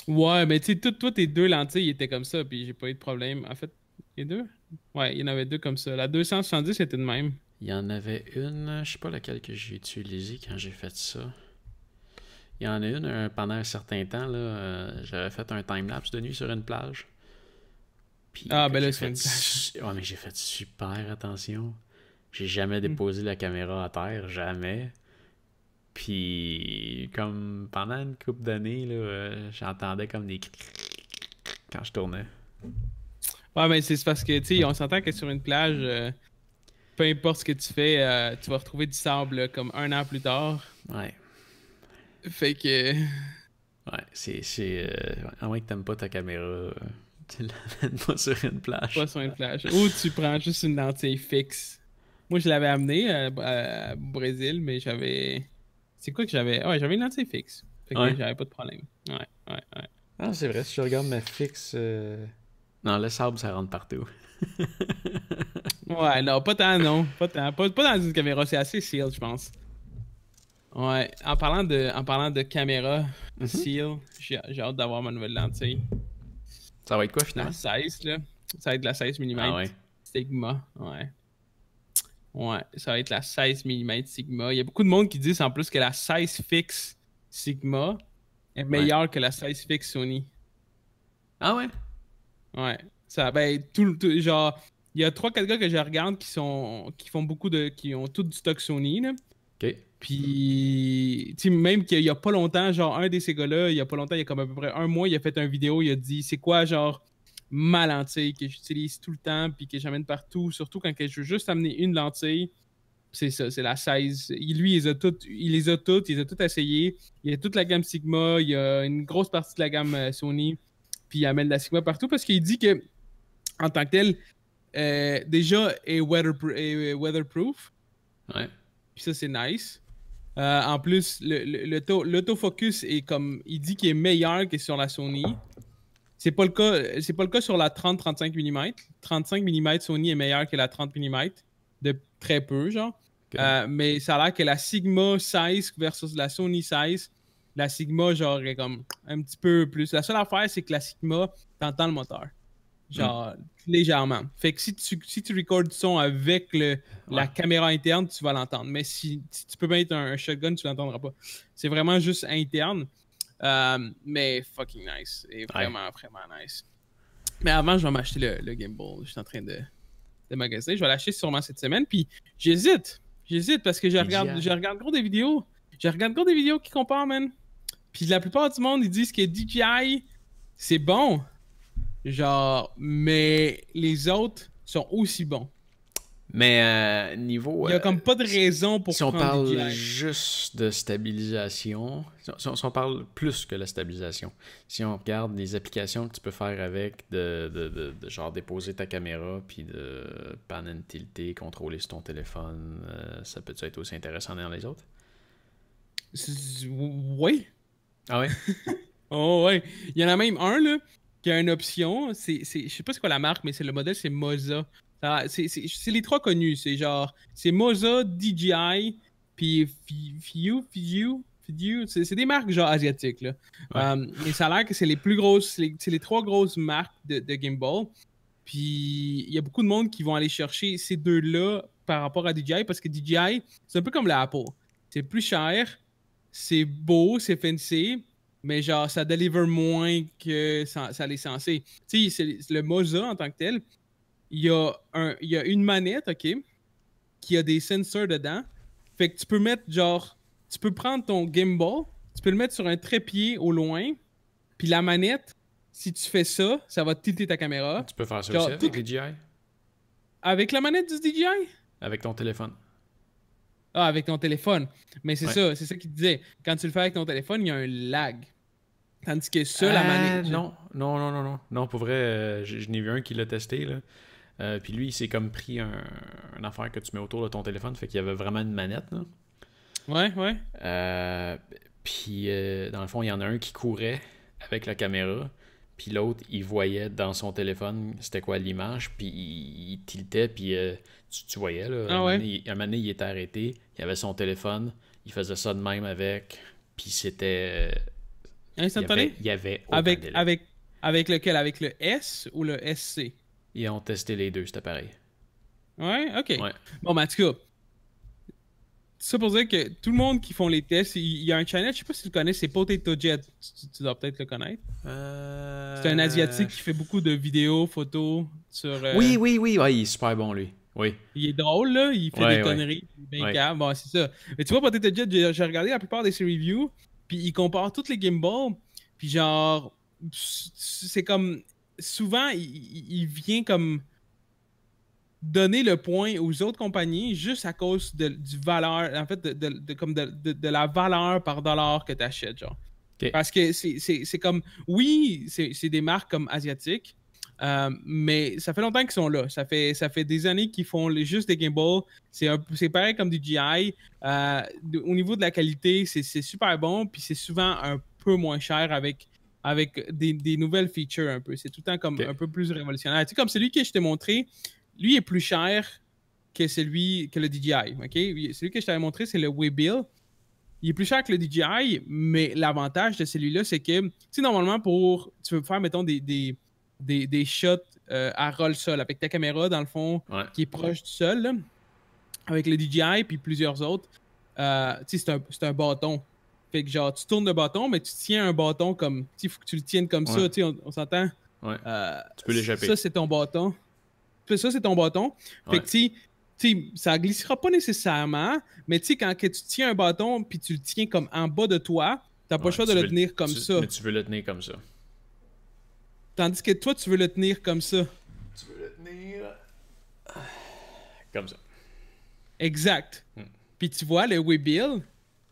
Ouais, mais tu sais, toutes tes deux lentilles étaient comme ça, puis j'ai pas eu de problème. En fait, les deux Ouais, il y en avait deux comme ça. La 270 était de même. Il y en avait une, je sais pas laquelle que j'ai utilisée quand j'ai fait ça. Il y en a une euh, pendant un certain temps, là, euh, j'avais fait un timelapse de nuit sur une plage. ah, ben là, c'est mais j'ai fait super attention. J'ai jamais hmm. déposé la caméra à terre, jamais. Puis, comme pendant une coupe d'années, euh, j'entendais comme des quand je tournais. Ouais, mais c'est parce que, tu on s'entend que sur une plage, peu importe ce que tu fais, tu vas retrouver du sable comme un an plus tard. Ouais. Fait que. Euh, ouais, c'est. c'est euh, à moins que t'aimes pas ta caméra, euh, tu l'amènes pas sur une plage. Pas sur une plage. Ou tu prends juste une lentille fixe. Moi, je l'avais amené euh, au Brésil, mais j'avais. C'est quoi que j'avais Ouais, j'avais une lentille fixe. Fait que j'avais pas de problème. Ouais, ouais, ouais. Ah, c'est vrai, si je regarde ma fixe. Euh... Non, le sable, ça rentre partout. ouais, non, pas tant, non. Pas tant. Pas, pas dans une caméra, c'est assez seal, je pense. Ouais, en parlant de, en parlant de caméra, mhm. Seal, j'ai hâte d'avoir ma nouvelle lentille. Ça va être quoi finalement? La 16, là. Ça va être la 16 mm ah Sigma, ouais. Ouais, ça va être la 16 mm Sigma. Il y a beaucoup de monde qui disent en plus que la 16 fixe Sigma est meilleure que la 16 fixe Sony. Ah ouais? Ouais. Ça, ben, tout, tout genre, il y a trois quatre gars que je regarde qui sont qui font beaucoup de qui ont tout du stock Sony là. OK. Puis, tu même qu'il n'y a, pas longtemps, genre, un de ces gars-là, il n'y a pas longtemps, il y a comme à peu près un mois, il a fait une vidéo, il a dit c'est quoi, genre, ma lentille que j'utilise tout le temps, puis que j'amène partout, surtout quand je veux juste amener une lentille. C'est ça, c'est la size Il, lui, il les a toutes, il les a toutes, il a essayées. Il a toute la gamme Sigma, il y a une grosse partie de la gamme euh, Sony, puis il amène la Sigma partout parce qu'il dit que, en tant que tel, euh, déjà est, est weatherproof. Ouais. Puis ça, c'est nice. Euh, en plus, l'autofocus le, le, est comme. Il dit qu'il est meilleur que sur la Sony. C'est pas le cas. C'est pas le cas sur la 30-35 mm. 35 mm Sony est meilleur que la 30 mm. De très peu, genre. Euh, mais ça a l'air que la Sigma 16 versus la Sony 16, la Sigma, genre, est comme un petit peu plus. La seule affaire, c'est que la Sigma, t'entends le moteur. Genre, légèrement. Fait que si tu, si records du son avec le, la caméra interne, tu vas l'entendre. Mais si, tu peux mettre un, shotgun, tu l'entendras pas. C'est vraiment juste interne. Euh, mais fucking nice. Et vraiment, vraiment nice. Mais avant, je vais m'acheter le, Game gimbal. Je suis en train de, de magasiner. Je vais l'acheter sûrement cette semaine. Puis j'hésite. J'hésite parce que je regarde, je regarde gros des vidéos. Je regarde gros des vidéos qui comparent, man. Puis la plupart du monde, ils disent que DJI, c'est bon. Genre, mais les autres sont aussi bons. Mais euh, niveau. Il n'y a comme euh, pas de raison pour Si on parle juste de stabilisation, si on, parle plus que la stabilisation, si on regarde les applications que tu peux faire avec, de, genre déposer ta caméra, puis de pan and contrôler sur ton téléphone, euh, ça peut être aussi intéressant dans les autres Oui. Ah ouais? oh ouais. Il y en a même un, là qui a une option. C'est, c'est, je sais pas c'est quoi la marque, mais c'est le modèle, c'est Moza. c'est, les trois connus. C'est genre, c'est Moza, DJI, puis Fiu, Fiu, Fiu, C'est, des marques genre asiatiques. Là. et euh, ça a l'air que c'est les plus grosses, c'est les, trois grosses marques de, de gimbal. Puis il y a beaucoup de monde qui vont aller chercher ces deux-là par rapport à DJI parce que DJI, c'est un peu comme la Apple. C'est plus cher, c'est beau, c'est fancy, mais genre, ça deliver moins que ça, l'est censé. Tu sais, le Moza en tant que tel, il y, a y a une manette, OK, qui a des sensors dedans. Fait que tu peux mettre, genre, tu peux prendre ton gimbal, tu peux le mettre sur un trépied au loin, puis la manette, si tu fais ça, ça va tilter ta caméra. Tu peux faire ça aussi avec le DJI? Avec la manette du DJI? Avec ton téléphone. Ah, avec ton téléphone. Mais c'est ça, c'est ça qu'il disait. Quand tu le fais avec ton téléphone, il y a un lag. Tandis que ça, la manette. Non, non, non, non, non. Non, pour vrai, je, n'ai vu un qui l'a testé, là. puis lui, il s'est comme pris un, affaire que tu mets autour de ton téléphone, fait qu'il y avait vraiment une manette. Là. Ouais, ouais. puis dans le fond, il y en a un qui courait avec la caméra, puis l'autre, il voyait dans son téléphone c'était quoi l'image, puis il, tiltait, puis tu, voyais, là. Ah, un, il était arrêté, il avait son téléphone, il faisait ça de même avec, puis c'était il y avait, il avec, avec, avec lequel? Avec le S ou le SC? Ils ont testé les deux, cet pareil. Ouais, ok. Bon, mais ben, en tout ça pour dire que tout le monde qui font les tests, il y a un channel, je sais pas si tu le connais, c'est Potato Jet. Tu, dois peut-être le connaître. Euh, c'est un Asiatique qui fait beaucoup de vidéos, photos sur. Euh, oui, oui, oui, il est super bon, lui. Oui. Il est drôle, là. Il fait conneries, des conneries. Bon, c'est ça. Mais tu vois, Potato Jet, j'ai regardé la plupart de ses reviews. Puis il compare toutes les Game Puis genre, c'est comme. Souvent, il, vient comme donner le point aux autres compagnies juste à cause de, du valeur, en fait, de, comme de, la valeur par dollar que tu achètes, genre. Parce que c'est comme, oui, c'est des marques comme asiatiques, euh, mais ça fait longtemps qu'ils sont là. Ça fait, ça fait des années qu'ils font juste des Game C'est pareil comme du DJI. Euh, au niveau de la qualité, c'est super bon. Puis c'est souvent un peu moins cher avec, avec des, nouvelles features un peu. C'est tout le temps comme un peu plus révolutionnaire. Tu sais, comme celui que je t'ai montré, lui est plus cher que celui que le DJI. OK? Celui que je t'avais montré, c'est le Webill. Il est plus cher que le DJI, mais l'avantage de celui-là, c'est que, tu normalement, pour, tu veux faire, mettons, des des, des shots euh, à roll sol, avec ta caméra, dans le fond, qui est proche du sol, avec le DJI, puis plusieurs autres. Euh, c'est un, un, bâton. Fait que genre, tu tournes le bâton, mais tu tiens un bâton comme. Il faut que tu le tiennes comme ça, on, s'entend. Euh, tu peux l'échapper. Ça, c'est ton bâton. Ça, c'est ton bâton. Fait que ça glissera pas nécessairement, mais tu quand que tu tiens un bâton, puis tu le tiens comme en bas de toi, t'as pas le choix de le tenir comme ça. Mais tu veux le tenir comme ça. Tandis que toi, tu veux le tenir comme ça. Tu veux le tenir. Comme ça. Exact. Hmm. Puis tu vois, le Webill,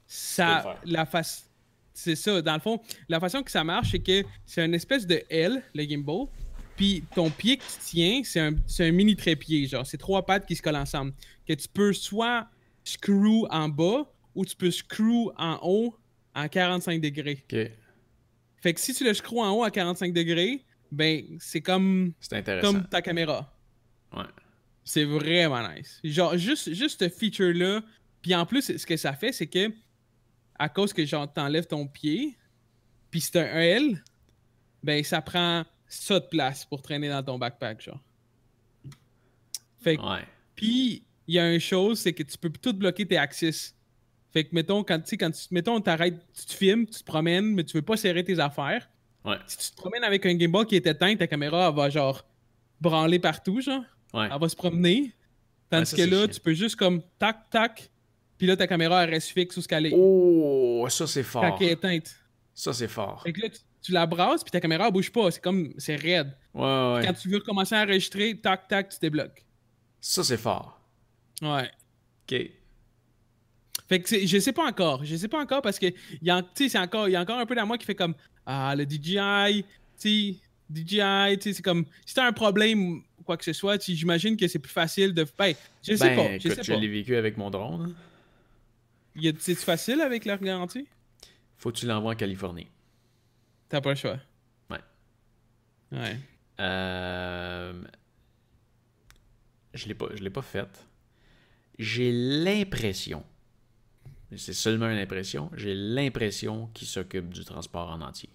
ça. la face. C'est ça. Dans le fond, la façon que ça marche, c'est que c'est une espèce de L, le gimbal. Puis ton pied que tu tiens, c'est un, mini trépied, genre. C'est trois pattes qui se collent ensemble. Que tu peux soit screw en bas ou tu peux screw en haut à 45 degrés. OK. Fait que si tu le screw en haut à 45 degrés, ben c'est comme, ta caméra. Ouais. C'est vraiment nice. Genre, juste, juste ce feature-là. Puis en plus, ce que ça fait, c'est que à cause que genre t'enlèves ton pied, puis c'est un L, ben ça prend ça de place pour traîner dans ton backpack, genre. Fait que, Puis il y a une chose, c'est que tu peux tout bloquer tes axes. Fait que mettons, quand, quand tu mettons, t'arrêtes, tu te filmes, tu te promènes, mais tu veux pas serrer tes affaires si tu te promènes avec un Game Boy qui est éteint, ta caméra va genre branler partout, genre. Ouais. Elle va se promener. Tandis que là, tu peux juste comme tac, tac, puis là, ta caméra reste fixe où ce Oh, ça c'est fort. Quand elle est éteinte. Ça c'est fort. Fait que là, tu, la brasses, puis ta caméra elle bouge pas. C'est comme, c'est raide. Ouais, quand tu veux recommencer à enregistrer, tac, tac, tu débloques. Ça c'est fort. Ouais. Ok. Fait que je sais pas encore. Je sais pas encore parce que y a, c'est encore, y a encore un peu dans moi qui fait comme ah, le DJI, tu DJI, c'est comme, si t'as un problème ou quoi que ce soit, tu j'imagine que c'est plus facile de. Ben, je sais ben, pas. Je, écoute, l'ai vécu avec mon drone. Hein. C'est facile avec leur garantie? Faut que tu l'envoies en Californie. T'as pas le choix. Ouais. Ouais. Euh... Je l'ai pas, je l'ai pas faite. J'ai l'impression c'est seulement une impression, j'ai l'impression qu'il s'occupe du transport en entier.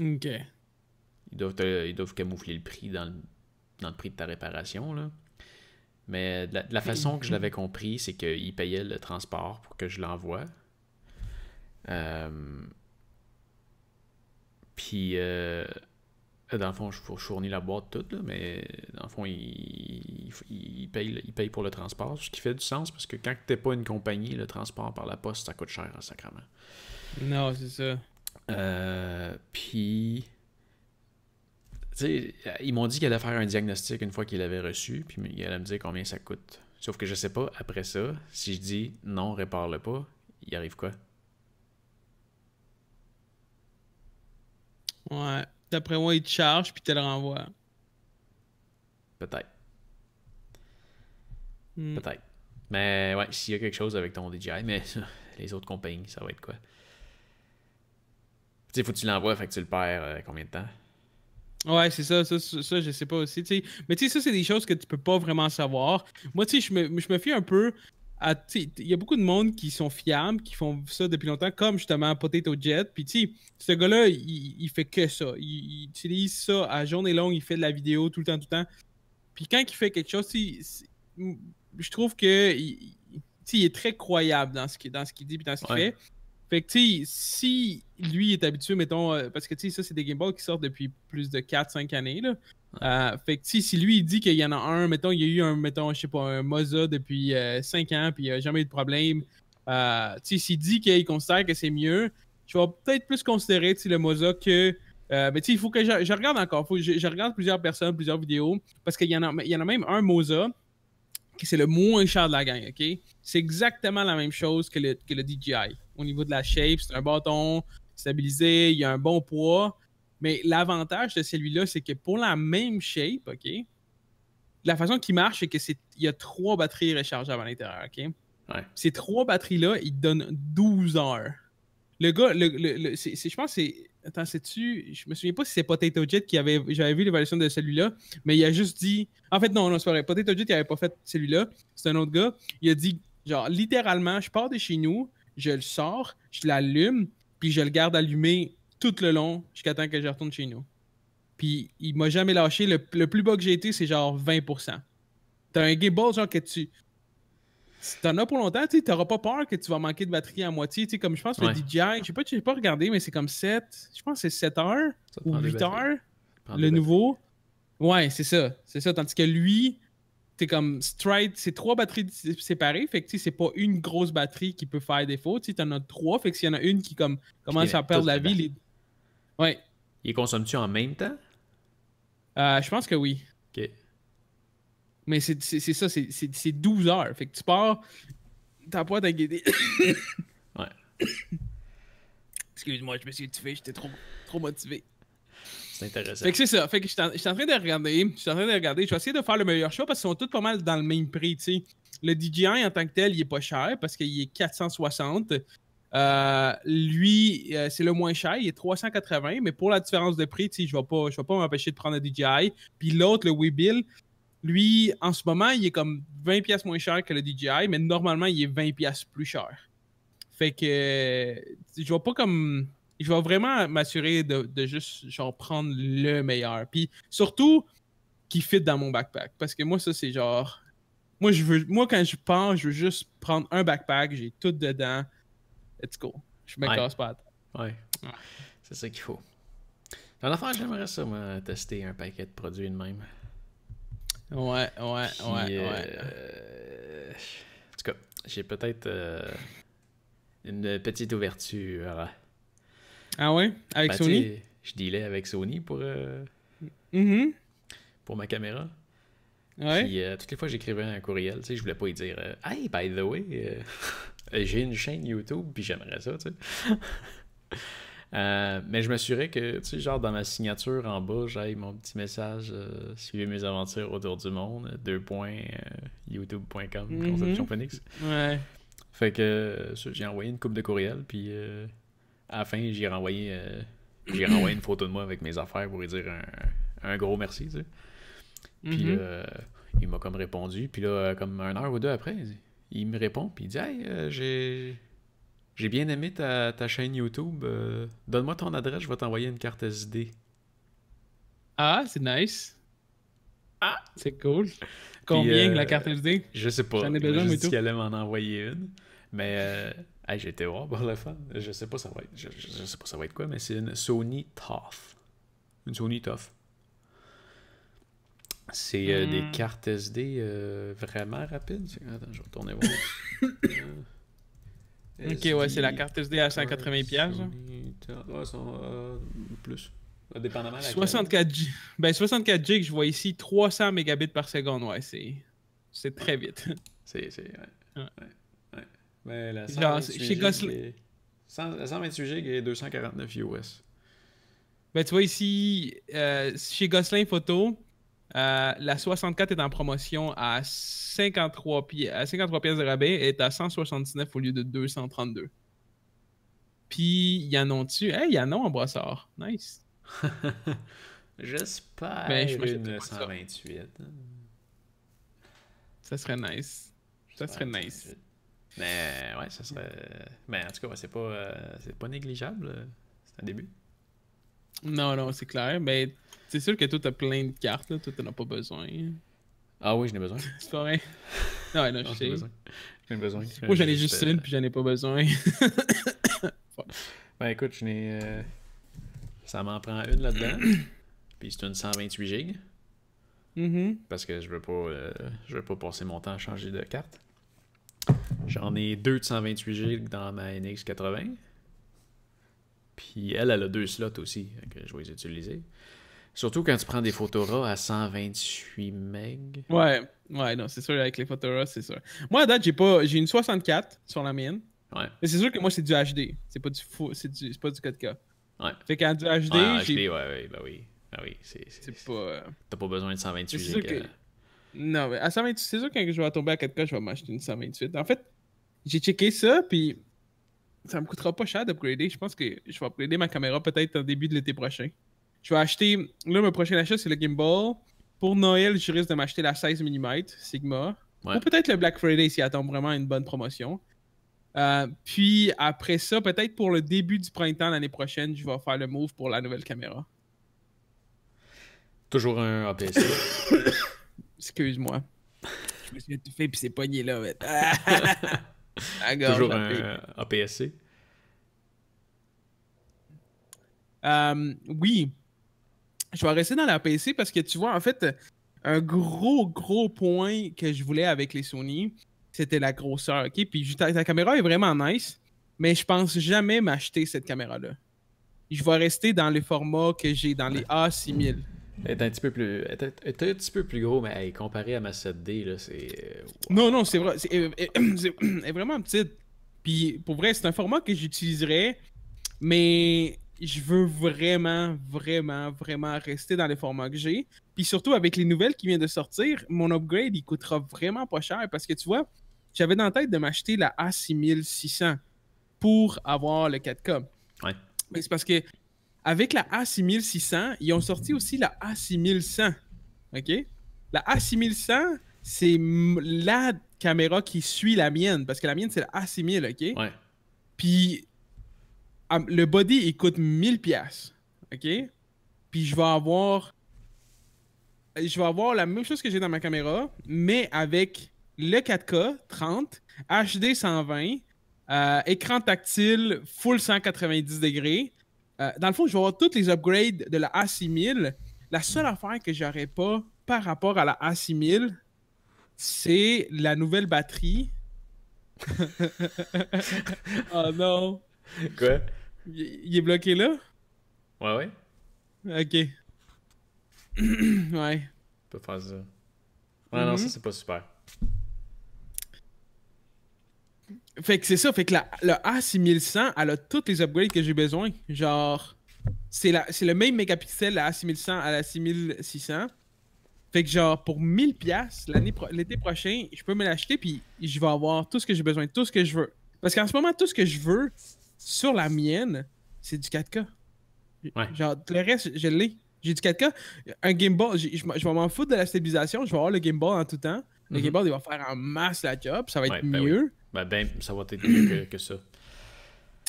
OK. Ils doivent, camoufler le prix dans le, prix de ta réparation, là. Mais la, façon que je l'avais compris, c'est qu'il payait le transport pour que je l'envoie. Euh, puis, euh, euh, dans le fond, je fournis la boîte toute, mais euh, dans le fond, il, paye pour le transport, ce qui fait du sens parce que quand t'es pas une compagnie, le transport par la poste, ça coûte cher en sacrament. Non, c'est ça. Euh, puis, ils m'ont dit qu'il allait faire un diagnostic une fois qu'il l'avait reçu, puis il allait me dire combien ça coûte. Sauf que je sais pas, après ça, si je dis non, répare-le pas, il arrive quoi? Ouais. D'après moi, il te charge puis tu le renvoies. Peut-être. Hmm. Peut-être. Mais ouais, s'il y a quelque chose avec ton DJI, mais les autres compagnies, ça va être quoi? Tu sais, faut que tu l'envoies, fait que tu le perds euh, combien de temps? Ouais, c'est ça, ça, ça, je sais pas aussi. Mais tu sais, ça, c'est des choses que tu peux pas vraiment savoir. Moi, tu sais, je me, je me fie un peu il y a beaucoup de monde qui sont fiables, qui font ça depuis longtemps, comme justement Potato Jet. Puis, tu ce gars-là, il, il, fait que ça. Il, utilise ça à journée longue, il fait de la vidéo tout le temps, tout le temps. Puis, quand il fait quelque chose, je trouve que il, il, est très croyable dans ce qu'il dit et dans ce qu'il fait. Fait que, tu si lui est habitué, mettons, euh, parce que, tu ça, c'est des Game Boy qui sortent depuis plus de 4-5 années, là. Euh, fait que si lui il dit qu'il y en a un, mettons, il y a eu un, mettons, je sais pas, un Moza depuis 5 euh, ans, puis il n'y a jamais eu de problème. Euh, s'il dit qu'il considère que c'est mieux, je vais peut-être plus considérer le Moza que. mais euh, ben, tu il faut que je, regarde encore. je, regarde plusieurs personnes, plusieurs vidéos, parce qu'il y, en a, y en a même un Moza qui c'est le moins cher de la gang, ok? C'est exactement la même chose que le, que le DJI. Au niveau de la shape, c'est un bâton stabilisé, il y a un bon poids. Mais l'avantage de celui-là, c'est que pour la même shape, OK, la façon qu'il marche, c'est qu'il y a trois batteries rechargeables à l'intérieur, OK? Ces trois batteries-là, ils donnent 12 heures. Le gars, le, je pense que c'est. Attends, sais tu Je me souviens pas si c'est Potato Jet qui avait. J'avais vu l'évaluation de celui-là, mais il a juste dit. En fait, non, non, c'est pas vrai. Potato Jet, il avait pas fait celui-là. C'est un autre gars. Il a dit, genre, littéralement, je pars de chez nous, je le sors, je l'allume, puis je le garde allumé tout le long jusqu'à temps que je retourne chez nous. Puis il m'a jamais lâché. Le, plus bas que j'ai été, c'est genre 20%. T'as un game ball, genre que tu. Si t'en as pour longtemps, tu t'auras pas peur que tu vas manquer de batterie à moitié. comme je pense le DJI, je sais pas, j'ai pas regardé, mais c'est comme 7, je pense que c'est 7 heures ou 8 heures, le nouveau. Ouais, c'est ça. C'est ça. Tandis que lui, t'es comme straight... c'est trois batteries séparées, fait que c'est pas une grosse batterie qui peut faire défaut, tu en as trois, fait que s'il y en a une qui comme commence à perdre la vie, les, oui. il consomme tu en même temps? Euh, je pense que oui. OK. Mais c'est ça, c'est 12 heures. Fait que tu pars, t'as pas à guider. ouais. Excuse-moi, je me suis tué, j'étais trop, trop motivé. C'est intéressant. Fait que c'est ça. Fait que je suis en, train de regarder. Je suis en train de regarder. Je vais essayer de faire le meilleur choix parce qu'ils sont tous pas mal dans le même prix, tu sais. Le DJI en tant que tel, il est pas cher parce qu'il est 460. Euh, lui, euh, c'est le moins cher, il est 380, mais pour la différence de prix, je ne vais pas, pas m'empêcher de prendre le DJI. Puis l'autre, le Webill, lui, en ce moment, il est comme 20 pièces moins cher que le DJI, mais normalement, il est 20 pièces plus cher. Fait que je vais pas comme je vais vraiment m'assurer de, juste genre prendre le meilleur. Puis surtout qui fit dans mon backpack parce que moi ça c'est genre moi je veux moi quand je pars, je veux juste prendre un backpack, j'ai tout dedans let's go. Je suis ouais. casse pas ouais. C'est ça qu'il faut. Dans l'affaire, j'aimerais ça, moi, tester un paquet de produits de même. Ouais, ouais, ouais, ouais. Euh, en tout cas, j'ai peut-être euh, une petite ouverture. Ah ouais? Avec ben, Sony? Je dealais avec Sony pour, euh, mm-hmm. pour ma caméra. Ouais. Puis toutes les fois, j'écrivais un courriel, tu sais, je voulais pas y dire Hey, by the way! Euh, j'ai une chaîne YouTube, puis j'aimerais ça, tu sais. Euh, mais je m'assurais que, tu sais, genre dans ma signature en bas, j'aille mon petit message euh, Suivez mes aventures autour du monde, deux points, youtube.com, mhm. Conception Phoenix. Ouais. Fait que j'ai envoyé une coupe de courriel, puis à la fin, j'ai renvoyé, j'ai renvoyé une photo de moi avec mes affaires pour lui dire un, gros merci, tu sais. Puis mhm. il m'a comme répondu, puis là, comme une heure ou deux après, il dit il me répond, puis il dit Hey, euh, j'ai. J'ai bien aimé ta, chaîne YouTube. Euh, donne-moi ton adresse, je vais t'envoyer une carte SD. Ah, c'est nice. Ah, c'est cool. Combien de la euh, carte SD Je sais pas. J'en ai besoin, mais tout. qu'elle allait m'en envoyer une. Mais euh, hey, j'ai été voir par le fun. Je sais pas ça va être, je, sais pas ça va être quoi, mais c'est une Sony Tough. Une Sony Tough. C'est euh, des hmm. cartes SD euh, vraiment rapides. Attends, je vais retourner voir. Euh, ok, ouais, c'est la carte SD à 180$. pièces. Ouais, sont, plus. Dépendamment la 64 G... Ben, 64 G je vois ici, 300 mégabits par seconde, ouais, c'est... C'est très vite. c'est... c'est... Ouais. ouais. ouais. Mais ben, la 128 G et 249 US. Ben, tu vois ici, chez Gosselin Photo... Euh, la 64 est en promotion à 53, à 53 pièces de rabais et est à 179 au lieu de 232. Puis, y en ont-tu? Hey, y en a en brossard. Nice. J'espère que ben, je une 128. Ça serait nice. Ça serait nice. Mais ouais, ça serait. Mais en tout cas, c'est pas, euh, c'est pas négligeable. Euh, c'est un mm. début. Non, non, c'est clair. Mais c'est sûr que toi, as plein de cartes, là. Toi, t'en as pas besoin. Ah oui, j'en ai besoin. C'est pas vrai. Non, non, je sais. J'en ai besoin. Moi, j'en ai juste une, puis j'en ai pas besoin. ben écoute, je n'ai. Euh, ça m'en prend une là-dedans. puis c'est une 128 GB. Mm-hmm. Parce que je veux pas, euh, je veux pas passer mon temps à changer de carte. J'en ai deux de 128 GB dans ma NX80. Puis elle, elle a deux slots aussi que je vais utiliser. Surtout quand tu prends des Photoras à 128 MB. Ouais, ouais, non, c'est sûr, avec les Photoras, c'est sûr. Moi, à date, j'ai pas. J'ai une 64 sur la mienne. Ouais. Mais c'est sûr que moi, c'est du HD. C'est pas du C'est du... pas du 4K. Ouais. Fait qu'en du HD. Ouais, HD, ouais, bah oui. Bah oui, c'est. C'est pas. Euh, t'as pas besoin de 128 Non, mais à 128, c'est sûr que quand je vais tomber à 4K, je vais m'acheter une 128. En fait, j'ai checké ça, puis. Ça me coûtera pas cher d'upgrader. Je pense que je vais upgrader ma caméra peut-être en début de l'été prochain. Je vais acheter. Là, mon prochain achat, c'est le gimbal. Pour Noël, je risque de m'acheter la 16 mm Sigma. Ou peut-être le Black Friday s'il attend vraiment une bonne promotion. Euh, puis après ça, peut-être pour le début du printemps l'année prochaine, je vais faire le move pour la nouvelle caméra. Toujours un APS. Excuse-moi. Je me suis étouffé puis c'est pogné là. Ah, Toujours un aps euh, oui, je vais rester dans la PC parce que tu vois, en fait, un gros, gros point que je voulais avec les Sony, c'était la grosseur, ok? Puis ta, caméra est vraiment nice, mais je pense jamais m'acheter cette caméra-là. Je vais rester dans le format que j'ai dans les A6000. Elle est un petit peu plus, un, petit peu plus gros, mais comparé à ma 7D, là, c'est. Euh, non, non, c'est vrai. C'est est, vraiment petite. Puis pour vrai, c'est un format que j'utiliserais, mais je veux vraiment, vraiment, vraiment rester dans les formats que j'ai. Puis surtout, avec les nouvelles qui viennent de sortir, mon upgrade, il coûtera vraiment pas cher parce que tu vois, j'avais dans la tête de m'acheter la A6600 pour avoir le 4K. Ouais. Mais c'est parce que avec la A6600, ils ont sorti aussi la A6100. OK? La A6100, c'est la caméra qui suit la mienne parce que la mienne, c'est la A6000. OK? Ouais. Puis le body, il coûte 1000 pièces OK? Puis je vais avoir... Je vais avoir la même chose que j'ai dans ma caméra, mais avec le 4K 30, HD 120, écran tactile full 190 degrés. Euh, dans le fond, je vais avoir tous les upgrades de la A6000. La seule affaire que j'aurais pas par rapport à la A6000, c'est la nouvelle batterie. oh non. Quoi? Il est bloqué là? Ouais, ouais. Ok. ouais. On peut faire ça. Ouais, non, ça mhm. c'est pas super. Fait que c'est ça, fait que la, le A6100, elle a toutes les upgrades que j'ai besoin. Genre, c'est le même mégapixel, la A6100 à la 6600. Fait que genre, pour 1000$, l'été prochain, je peux me l'acheter, puis je vais avoir tout ce que j'ai besoin, tout ce que je veux. Parce qu'en ce moment, tout ce que je veux, sur la mienne, c'est du 4K. Ouais. Genre, le reste, je l'ai. J'ai du 4K. Un Game Boy, je vais m'en foutre de la stabilisation. Je vais avoir le Game en tout temps. Le mm il va faire en masse la job. Ça va être ben mieux. Ben, ben, ça va être mieux que, ça.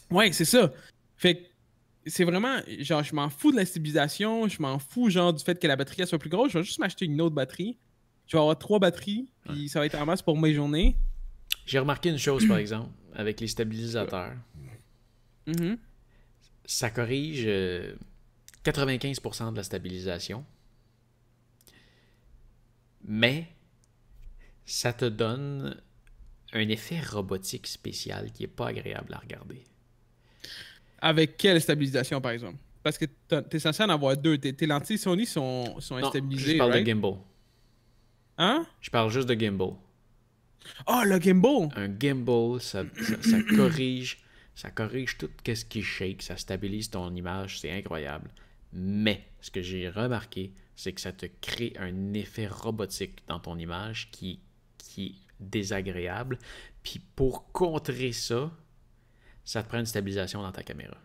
Ouais, c'est ça. Fait c'est vraiment, genre, je m'en fous de la stabilisation. Je m'en fous, genre, du fait que la batterie soit plus grosse. Je vais juste m'acheter une autre batterie. Je vais avoir trois batteries. Puis ça va être en masse pour mes journées. J'ai remarqué une chose, par exemple, avec les stabilisateurs. Mm-hmm. Ça corrige 95% euh, de la stabilisation. Mais ça te donne un effet robotique spécial qui est pas agréable à regarder. Avec quelle stabilisation, par exemple? Parce que tu es censé en avoir deux. Tes, lentilles Sony sont, sont non, Je parle de gimbal. Hein? Je parle juste de gimbal. Ah, oh, le gimbal! Un gimbal, ça corrige ça corrige tout ce qui shake, ça stabilise ton image, c'est incroyable. Mais ce que j'ai remarqué, c'est que ça te crée un effet robotique dans ton image qui, est désagréable. Puis pour contrer ça, ça te prend une stabilisation dans ta caméra.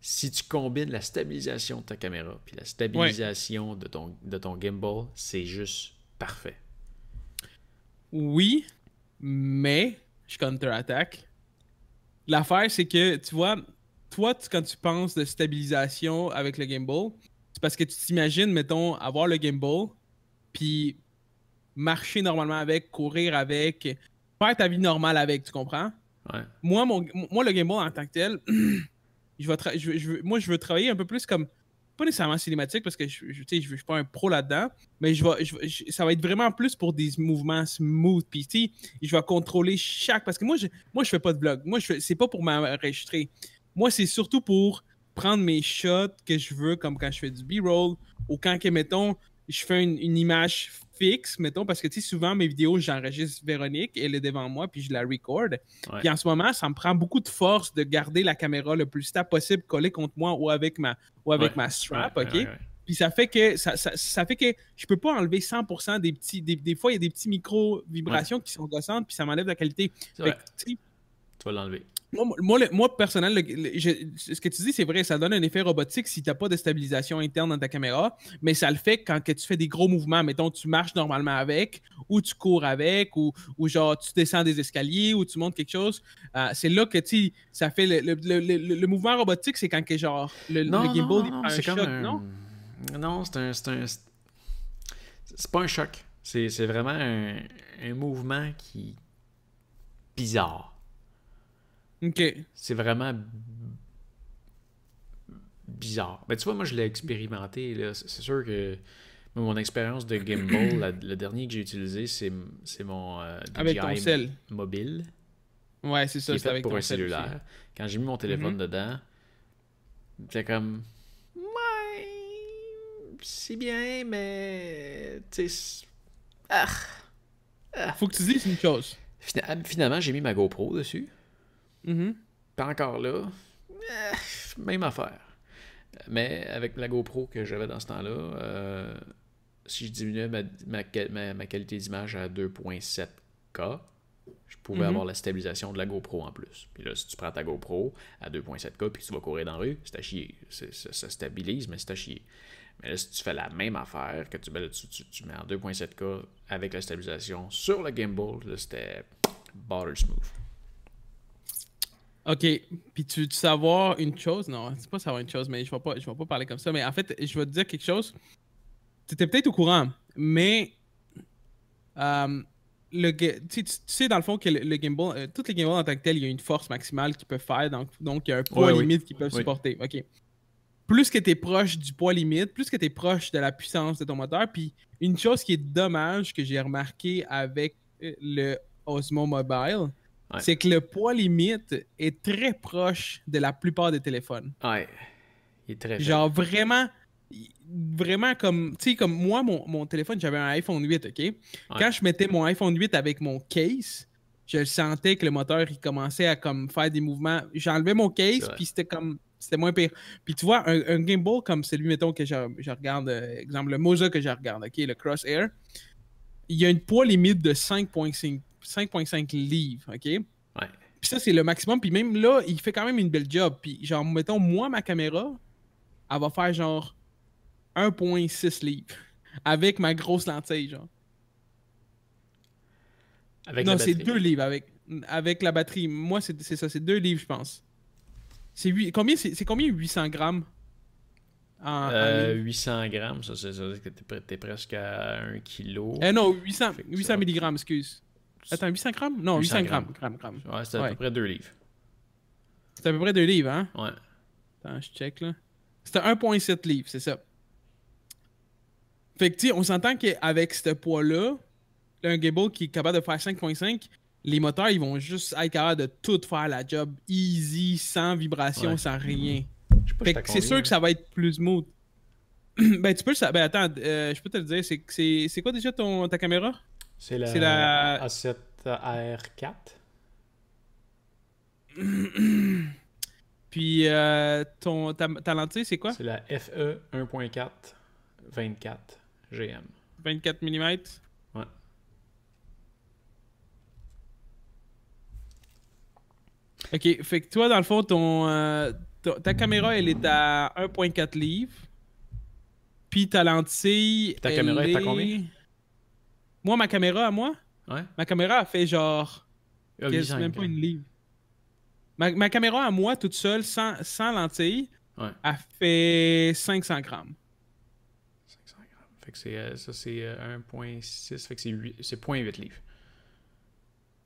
Si tu combines la stabilisation de ta caméra puis la stabilisation de, ton, de ton gimbal, c'est juste parfait. Oui, mais je contre-attaque. L'affaire, c'est que, tu vois, toi, quand tu penses de stabilisation avec le Game Ball, c'est parce que tu t'imagines, mettons, avoir le Game Ball, puis marcher normalement avec, courir avec, faire ta vie normale avec, tu comprends? Moi, moi, le Game Ball, en tant que tel, je, vais moi, je veux travailler un peu plus comme pas nécessairement cinématique parce que je, je, je, suis pas un pro là-dedans, mais je vais, ça va être vraiment plus pour des mouvements smooth. Puis je vais contrôler chaque. Parce que moi, je, moi, je fais pas de vlog. Moi, je c'est pas pour m'enregistrer. Moi, c'est surtout pour prendre mes shots que je veux, comme quand je fais du B-roll ou quand, que, mettons, je fais une image fixe, mettons, parce que tu souvent mes vidéos, j'enregistre Véronique, elle est devant moi, puis je la recorde Puis en ce moment, ça me prend beaucoup de force de garder la caméra le plus stable possible collée contre moi ou avec ma, ou avec ma strap, OK? Puis ça fait que ça, fait que je peux pas enlever 100% des petits. Des, fois, il y a des petits micro-vibrations qui sont gossantes, puis ça m'enlève la qualité. tu vas l'enlever. Moi, personnel, ce que tu dis, c'est vrai, ça donne un effet robotique si tu n'as pas de stabilisation interne dans ta caméra, mais ça le fait quand que tu fais des gros mouvements. Mettons, tu marches normalement avec, ou tu cours avec, ou, genre tu descends des escaliers, ou tu montes quelque chose. Euh, c'est là que tu ça fait le, mouvement robotique, c'est quand que genre le, non, gimbal non, un non? c'est pas un choc. C'est vraiment un, un mouvement qui. bizarre. C'est vraiment bizarre. Mais tu vois, moi, je l'ai expérimenté. C'est sûr que mon expérience de gimbal, le dernier que j'ai utilisé, c'est mon euh, ah, mobile. Ouais, c'est ça. C'est fait pour un cellulaire. Quand j'ai mis mon téléphone mhm. dedans, j'ai comme. Ouais. C'est bien, mais. Tu ah, ah. Faut que tu dises une chose. finalement, j'ai mis ma GoPro dessus. Mm-hmm. Pas encore là. Eh, même affaire. Mais avec la GoPro que j'avais dans ce temps-là, euh, si je diminuais ma, qualité d'image à 2.7K, je pouvais mm-hmm. avoir la stabilisation de la GoPro en plus. Puis là, si tu prends ta GoPro à 2.7K puis que tu vas courir dans la rue, c'est à chier. Ça, stabilise, mais c'est à chier. Mais là, si tu fais la même affaire, que tu, ben mets en 2.7K avec la stabilisation sur le gimbal, c'était butter smooth. OK. Puis tu veux savoir une chose? Non, c'est pas savoir une chose, mais je vais pas, je vais pas parler comme ça. Mais en fait, je vais te dire quelque chose. Tu étais peut-être au courant, mais euh, le, tu, sais, dans le fond, que le, le gimbal, euh, toutes les gimbals en tant que tel, il y a une force maximale qu'ils peuvent faire. Donc, donc, il y a un poids limite qu'ils peuvent supporter. OK. Plus que tu es proche du poids limite, plus que tu es proche de la puissance de ton moteur. Puis une chose qui est dommage que j'ai remarqué avec euh, le Osmo Mobile, c'est que le poids limite est très proche de la plupart des téléphones. Oui, Il est très Genre vraiment, vraiment comme, tu sais, comme moi, mon, téléphone, j'avais un iPhone 8, OK? Quand je mettais mon iPhone 8 avec mon case, je sentais que le moteur, il commençait à comme faire des mouvements. J'enlevais mon case, puis c'était comme, c'était moins pire. Puis tu vois, un, gimbal comme celui, mettons, que je, regarde, euh, exemple, le Moza que je regarde, OK? Le Crosshair, il y a une poids limite de 5.5 5,5 livres, OK? Ouais. Puis ça, c'est le maximum. Puis même là, il fait quand même une belle job. Puis genre, mettons, moi, ma caméra, elle va faire genre 1,6 livres avec ma grosse lentille, genre. Avec non, c'est deux livres avec, avec la batterie. Moi, c'est ça, c'est deux livres, je pense. C'est combien, c'est combien 800 grammes 800 euh, grammes, ça, c'est que t'es presque à 1 kilo eh non, 800, 800 mg, excuse. Attends, 800 grammes? Non, 800, grammes. grammes, Ouais, c'est à peu près 2 livres. C'est à peu près 2 livres, hein? Ouais. Attends, je check, là. C'était 1,7 livres, c'est ça. Fait que, tu on s'entend qu'avec ce poids-là, un Gable qui est capable de faire 5,5, les moteurs, ils vont juste être capables de tout faire la job easy, sans vibration, sans rien. Fait que c'est sûr que ça va être plus smooth. ben, tu peux ça. Ben, attends, euh, je peux te le dire, c'est quoi déjà ta caméra? C'est la, A7R4. Puis euh, ton, ta, lentille, c'est quoi? C'est la FE 1.4 24 GM. 24 mm? Ouais. Ok, fait que toi, dans le fond, ton, euh, ta, caméra, elle est à 1.4 livres. Puis ta lentille. ta caméra est à combien? Moi, ma caméra à moi, ma caméra a fait genre. même ah, pas hein. une livre. Ma, ma, caméra à moi, toute seule, sans, sans lentille a fait 500 grammes. 500 grammes. Fait que c'est, euh, ça, c'est 1,6. Euh, fait que c'est, 0,8 livres.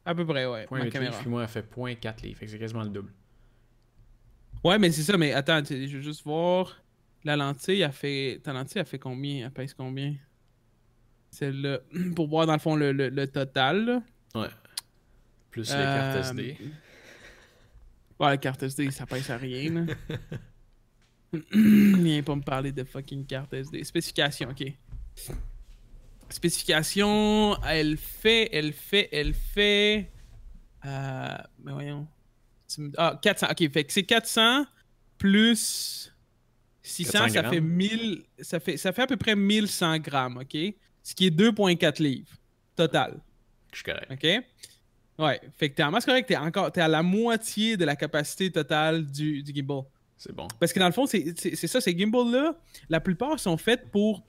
À peu près, ouais. 0.8 ma caméra. Livres, moi, elle fait 0,4 livres. Fait que c'est quasiment le double. Ouais, mais c'est ça. Mais attends, je veux juste voir. La lentille, a fait. Ta lentille, a fait combien Elle pèse combien c'est le pour voir dans le fond le, le, total. Ouais. Plus les cartes euh, SD. Ouais, les cartes SD, ça passe à rien. Viens pour me parler de fucking carte SD. Spécification, ok. Spécification, elle fait, elle fait, elle fait. Euh, mais voyons. Ah, 400. Ok, fait que c'est 400 plus 600, ça fait 1000. Ça fait, ça fait à peu près 1100 grammes, ok? ce qui est 2,4 livres total. Je suis correct. OK? Ouais, fait que t'es en masse correct, t'es encore t'es à la moitié de la capacité totale du, du gimbal. C'est bon. Parce que dans le fond, c'est ça, ces gimbals-là, la plupart sont faits pour.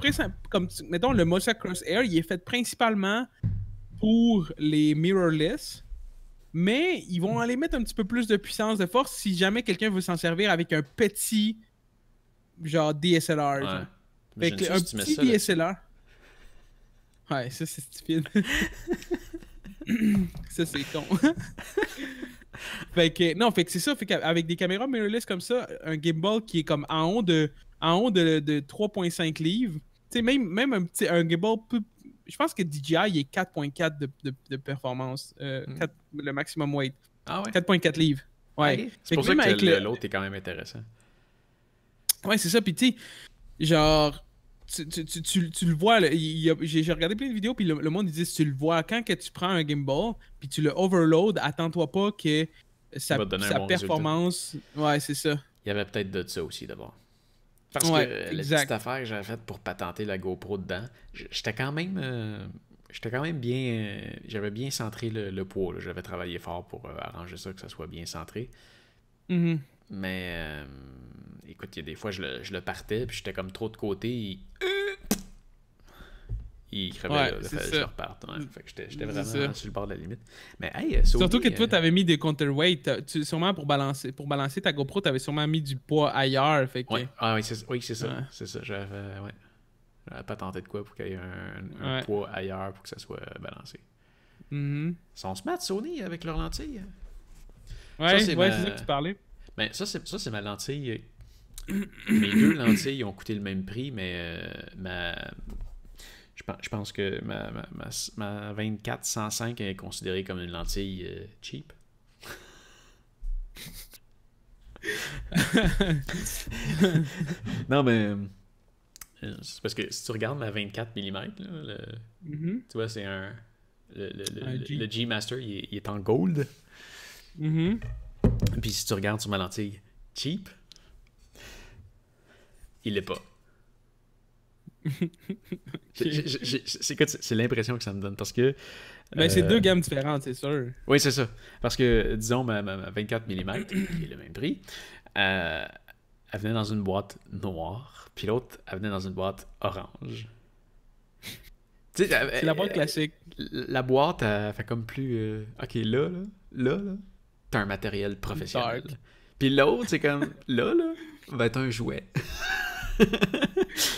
Comme, mettons, le Cross Air, il est fait principalement pour les mirrorless, mais ils vont aller mettre un petit peu plus de puissance, de force si jamais quelqu'un veut s'en servir avec un petit, genre DSLR. Ouais. un petit DSLR. Ouais, ça c'est stupide. ça c'est con. fait que, non, fait que c'est ça, fait qu'avec des caméras mirrorless comme ça, un gimbal qui est comme en haut de, de, 3.5 livres, tu sais, même, même un, petit, un gimbal je pense que DJI il est 4.4 de, performance, euh, hmm. le maximum weight. Ah ouais? 4.4 livres. Ouais. C'est pour ça que l'autre est quand même intéressant. Ouais, c'est ça. Puis tu sais, genre, tu, le vois, j'ai regardé plein de vidéos, puis le, monde, ils tu le vois, quand que tu prends un gimbal, puis tu le overload, attends-toi pas que sa, sa performance... Ouais, c'est ça. Il y avait peut-être de ça aussi, d'abord. Parce que affaire que j'avais faite pour patenter la GoPro dedans, j'étais quand même... Euh, j'étais quand même bien... Euh, j'avais bien centré le, poids, j'avais travaillé fort pour euh, arranger ça, que ça soit bien centré. Mm-hmm. Mais euh, écoute, il y a des fois, je le, je le partais, puis j'étais comme trop de côté. Il, euh, crevait ouais, je reparte. Fait que j'étais vraiment sur le bord de la limite. Mais euh, Surtout que toi, tu t'avais mis des counterweight. Tu, sûrement pour balancer, pour balancer ta GoPro, t'avais sûrement mis du poids ailleurs. Fait que... ouais. Ah oui, c'est oui, ça. C'est ça. J'avais ouais. tenté de quoi pour qu'il y ait un, poids ailleurs pour que ça soit balancé. sans -hmm. Ils Sony, avec leur lentille Ouais, c'est ça que tu parlais. Mais ça, c'est, ça, c'est ma lentille. Mes deux lentilles ont coûté le même prix, mais euh, ma, je, pense, je pense que ma, ma, ma, 24-105 est considérée comme une lentille euh, cheap. non, mais. Euh, c'est parce que si tu regardes ma 24 mm, mm-hmm. tu vois, c'est un. Le, le, le, G. Master, il est, en gold. Mm-hmm. Puis si tu regardes sur ma lentille cheap, il l'est pas. c'est l'impression que ça me donne parce que. Mais ben, c'est euh, deux gammes différentes, c'est sûr. Oui, c'est ça. Parce que, disons, ma, 24 mm, qui est le même prix, euh, elle venait dans une boîte noire, puis l'autre, elle venait dans une boîte orange. c'est la boîte classique. La, boîte, elle fait comme plus. Euh, ok, là, là, là, là, t'as un matériel professionnel. Puis l'autre, c'est comme là, là, va être un jouet.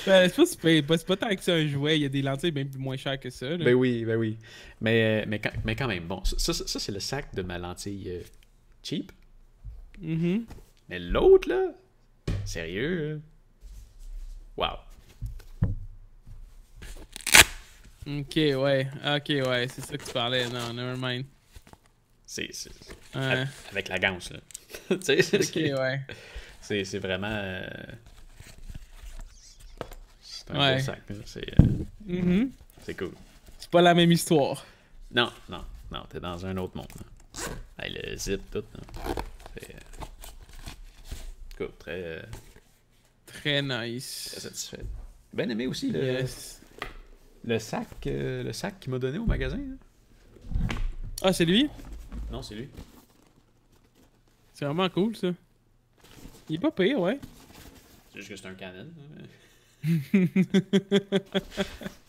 ben, c'est pas, tant que c'est un jouet, il y a des lentilles bien moins chères que ça. Ben oui, ben oui. Mais, mais, quand, mais quand même, bon, ça, c'est le sac de ma lentille euh, cheap. Mm-hmm. Mais l'autre, là, sérieux, wow. Ok, ouais, ok, ouais, c'est ça que tu parlais, non, never mind. C'est, Avec la ganse, là. sais c'est, c'est, vraiment. Euh, c'est un ouais. gros sac. Euh, mm-hmm. C'est, cool. C'est pas la même histoire. Non, non, non. T'es dans un autre monde. Là. le zip, tout. C'est. Euh, cool, très. Très nice. Très satisfait. Bien aimé aussi le, le sac, le sac qu'il m'a donné au magasin. Ah, c'est lui? Non, c'est lui. C'est vraiment cool, ça. Il est pas pire, ouais. C'est juste que c'est un canon. Hein.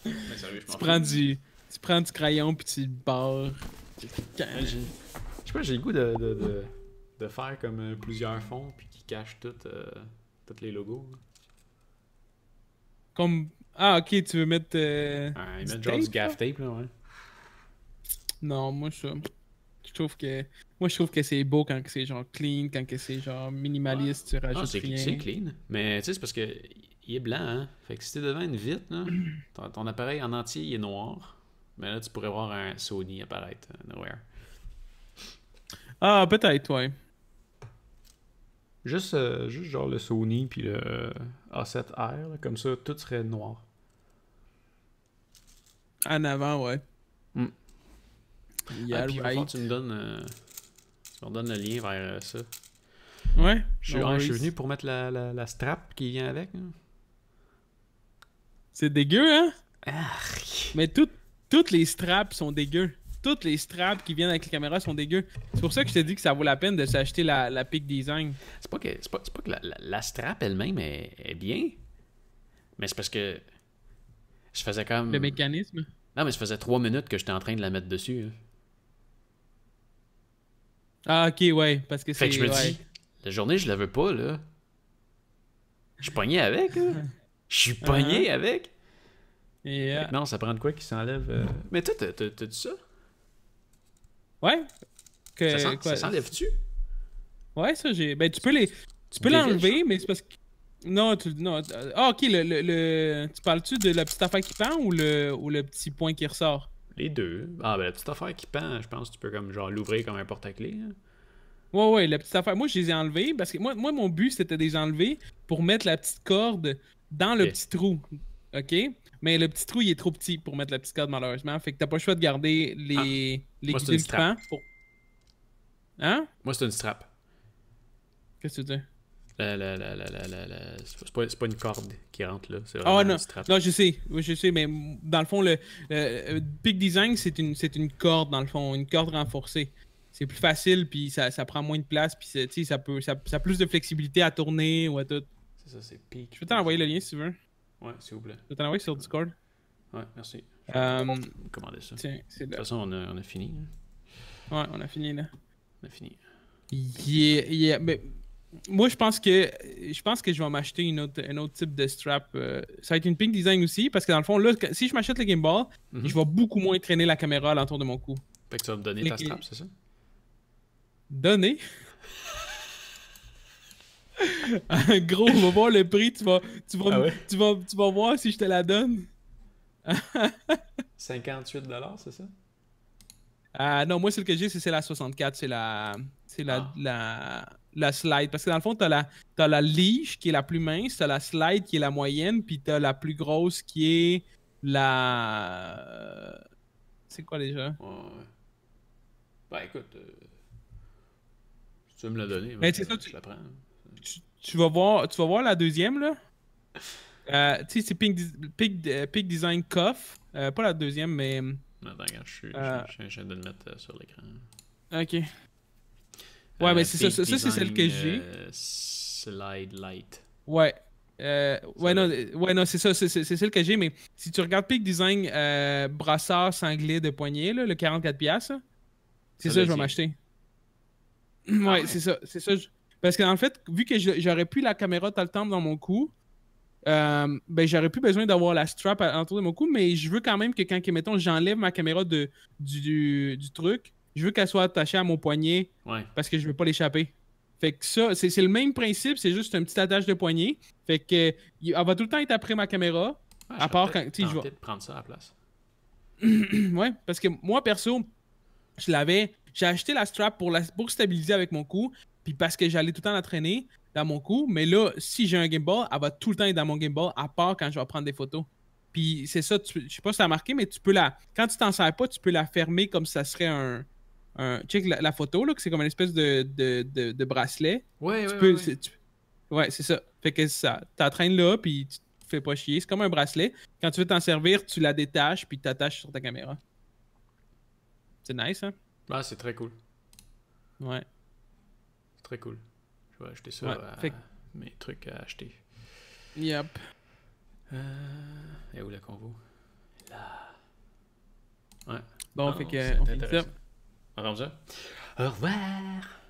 tu prends du... Tu prends du crayon pis tu barres. Je sais pas, j'ai le goût de, de, de, faire comme euh, plusieurs fonds puis qui cachent toutes, euh, toutes les logos. Hein. Comme... Ah, ok, tu veux mettre... Euh, Ah ils mettent genre du gaff tape, là, ouais. Non, moi, je je trouve que moi je trouve que c'est beau quand c'est genre clean, quand c'est genre minimaliste, tu ah. rajoutes ah, rien. C'est clean, mais tu sais c'est parce que il est blanc, hein. Fait que si t'es devant une vitre, ton, appareil en entier il est noir, mais là tu pourrais voir un Sony apparaître euh, nowhere. Ah peut-être ouais. Euh, juste, genre le Sony puis le A7R, comme ça tout serait noir. En avant ouais. Mm. Ah, tu me donnes, euh, tu me le lien vers euh, ça. Ouais. Je, suis venu pour mettre la, la, strap qui vient avec. Hein. C'est dégueu, hein? Mais toutes les straps sont dégueu Toutes les straps qui viennent avec les caméras sont dégueu C'est pour ça que je t'ai dit que ça vaut la peine de s'acheter la, la Peak Design. C'est pas que, c'est pas, que la, strap elle-même est, bien. Mais c'est parce que je faisais comme. Le mécanisme? Non, mais je faisais trois minutes que j'étais en train de la mettre dessus. Hein. Ah, ok, ouais. Parce que Fait que je me dis, la journée, je la veux pas, là. Je suis pogné avec, là. Je suis pogné uh-huh. avec. Euh, non, ça prend de quoi qu'il s'enlève. Euh. Mais toi, t'as dit ça? Ouais. Que, ça s'enlève-tu? Ouais, ça, j'ai. Ben, tu peux les. Tu peux l'enlever, mais c'est parce que. Non, tu... non. Ah, ok, le, le, le... tu parles-tu de la petite affaire qui pend ou le, ou le petit point qui ressort? Les deux. Ah, ben la petite affaire qui pend, je pense, tu peux comme genre l'ouvrir comme un porte clé hein. Ouais, ouais, la petite affaire. Moi, je les ai enlevés parce que moi, moi mon but, c'était de les enlever pour mettre la petite corde dans le petit trou. OK? Mais le petit trou, il est trop petit pour mettre la petite corde, malheureusement. Fait que t'as pas le choix de garder les, ah. les moi, une Hein? Moi, c'est une strap. Qu'est-ce que tu veux c'est pas, une corde qui rentre là. Ah oh, non. non, je sais. je sais, mais dans le fond, le, euh, Peak Design, c'est une, une corde, dans le fond, une corde renforcée. C'est plus facile, puis ça, ça, prend moins de place, puis ça, peut, ça, a plus de flexibilité à tourner ou à tout. C'est ça, c'est peak. Je peux t'envoyer le lien si tu veux. Ouais, s'il vous plaît. Je peux t'envoyer sur Discord. Ouais, merci. Euh... commander ça. de toute façon, on a, on a fini. Hein. Ouais, on a fini là. On a fini. Yeah, yeah. Mais moi, je pense que je pense que je vais m'acheter une autre, un autre type de strap. Euh, ça va être une pink design aussi, parce que dans le fond, là, si je m'achète le Game Ball, mhm. je vais beaucoup moins traîner la caméra à l'entour de mon cou. Fait que tu vas me donner ta strap, c'est ça? Donner? gros, on va voir le prix, tu vas, tu vas, ah tu vas voir si je te la donne. 58$, c'est ça? Euh, non, moi, celle que j'ai, c'est la 64. C'est la, c'est ah. la, slide. Parce que dans le fond, tu la, as la lige qui est la plus mince, t'as la slide qui est la moyenne, puis tu la plus grosse qui est la. C'est quoi déjà? Ouais. Ben écoute, euh, tu me la donner, ben, ben, tu... vas voir, tu vas voir la deuxième, là? Euh, tu sais, c'est Pig, Design Cuff. pas la deuxième, mais. Attends, je suis. Euh... Je, de le mettre euh, sur l'écran. Ok. Euh, ouais, mais c'est ça. Ça, c'est celle que j'ai. Euh, slide Light. Ouais. ouais, non, ouais, non, c'est ça, c'est celle que j'ai, mais si tu regardes Peak Design brassard sanglé de poignet, là, le 44$, c'est ça, que je vais m'acheter. Ah ouais, c'est ça, c'est ça. Parce qu'en fait, vu que j'aurais pu la caméra tout le temps dans mon cou, euh, ben, j'aurais plus besoin d'avoir la strap autour de mon cou, mais je veux quand même que quand, mettons, j'enlève ma caméra de, du, truc, je veux qu'elle soit attachée à mon poignet parce que je veux pas l'échapper. Fait que ça, c'est le même principe, c'est juste un petit attache de poignet. Fait que elle va tout le temps être après ma caméra, Je à part quand prendre ça à la place. ouais, parce que moi perso, je l'avais, j'ai acheté la strap pour la pour stabiliser avec mon cou, puis parce que j'allais tout le temps la traîner, dans mon cou. Mais là, si j'ai un gimbal, elle va tout le temps être dans mon gimbal, à part quand je vais prendre des photos. Puis c'est ça, tu, je sais pas si t'as marqué, mais tu peux la. Quand tu t'en sers pas, tu peux la fermer comme ça serait un. un check la, la photo, là, que c'est comme une espèce de, de, bracelet. Ouais, tu ouais, peux, ouais. ouais, c'est ça. Fait que ça. T'entraînes là, puis tu te fais pas chier. C'est comme un bracelet. Quand tu veux t'en servir, tu la détaches, puis t'attaches sur ta caméra. C'est nice, hein? Ah, c'est très cool. Ouais. très cool. Je vais ça à euh, mes trucs à acheter. Yep. Euh, et où la convo? Là. Ouais. Bon, fait que. On intéressant. ça. On ferme ça. Au revoir!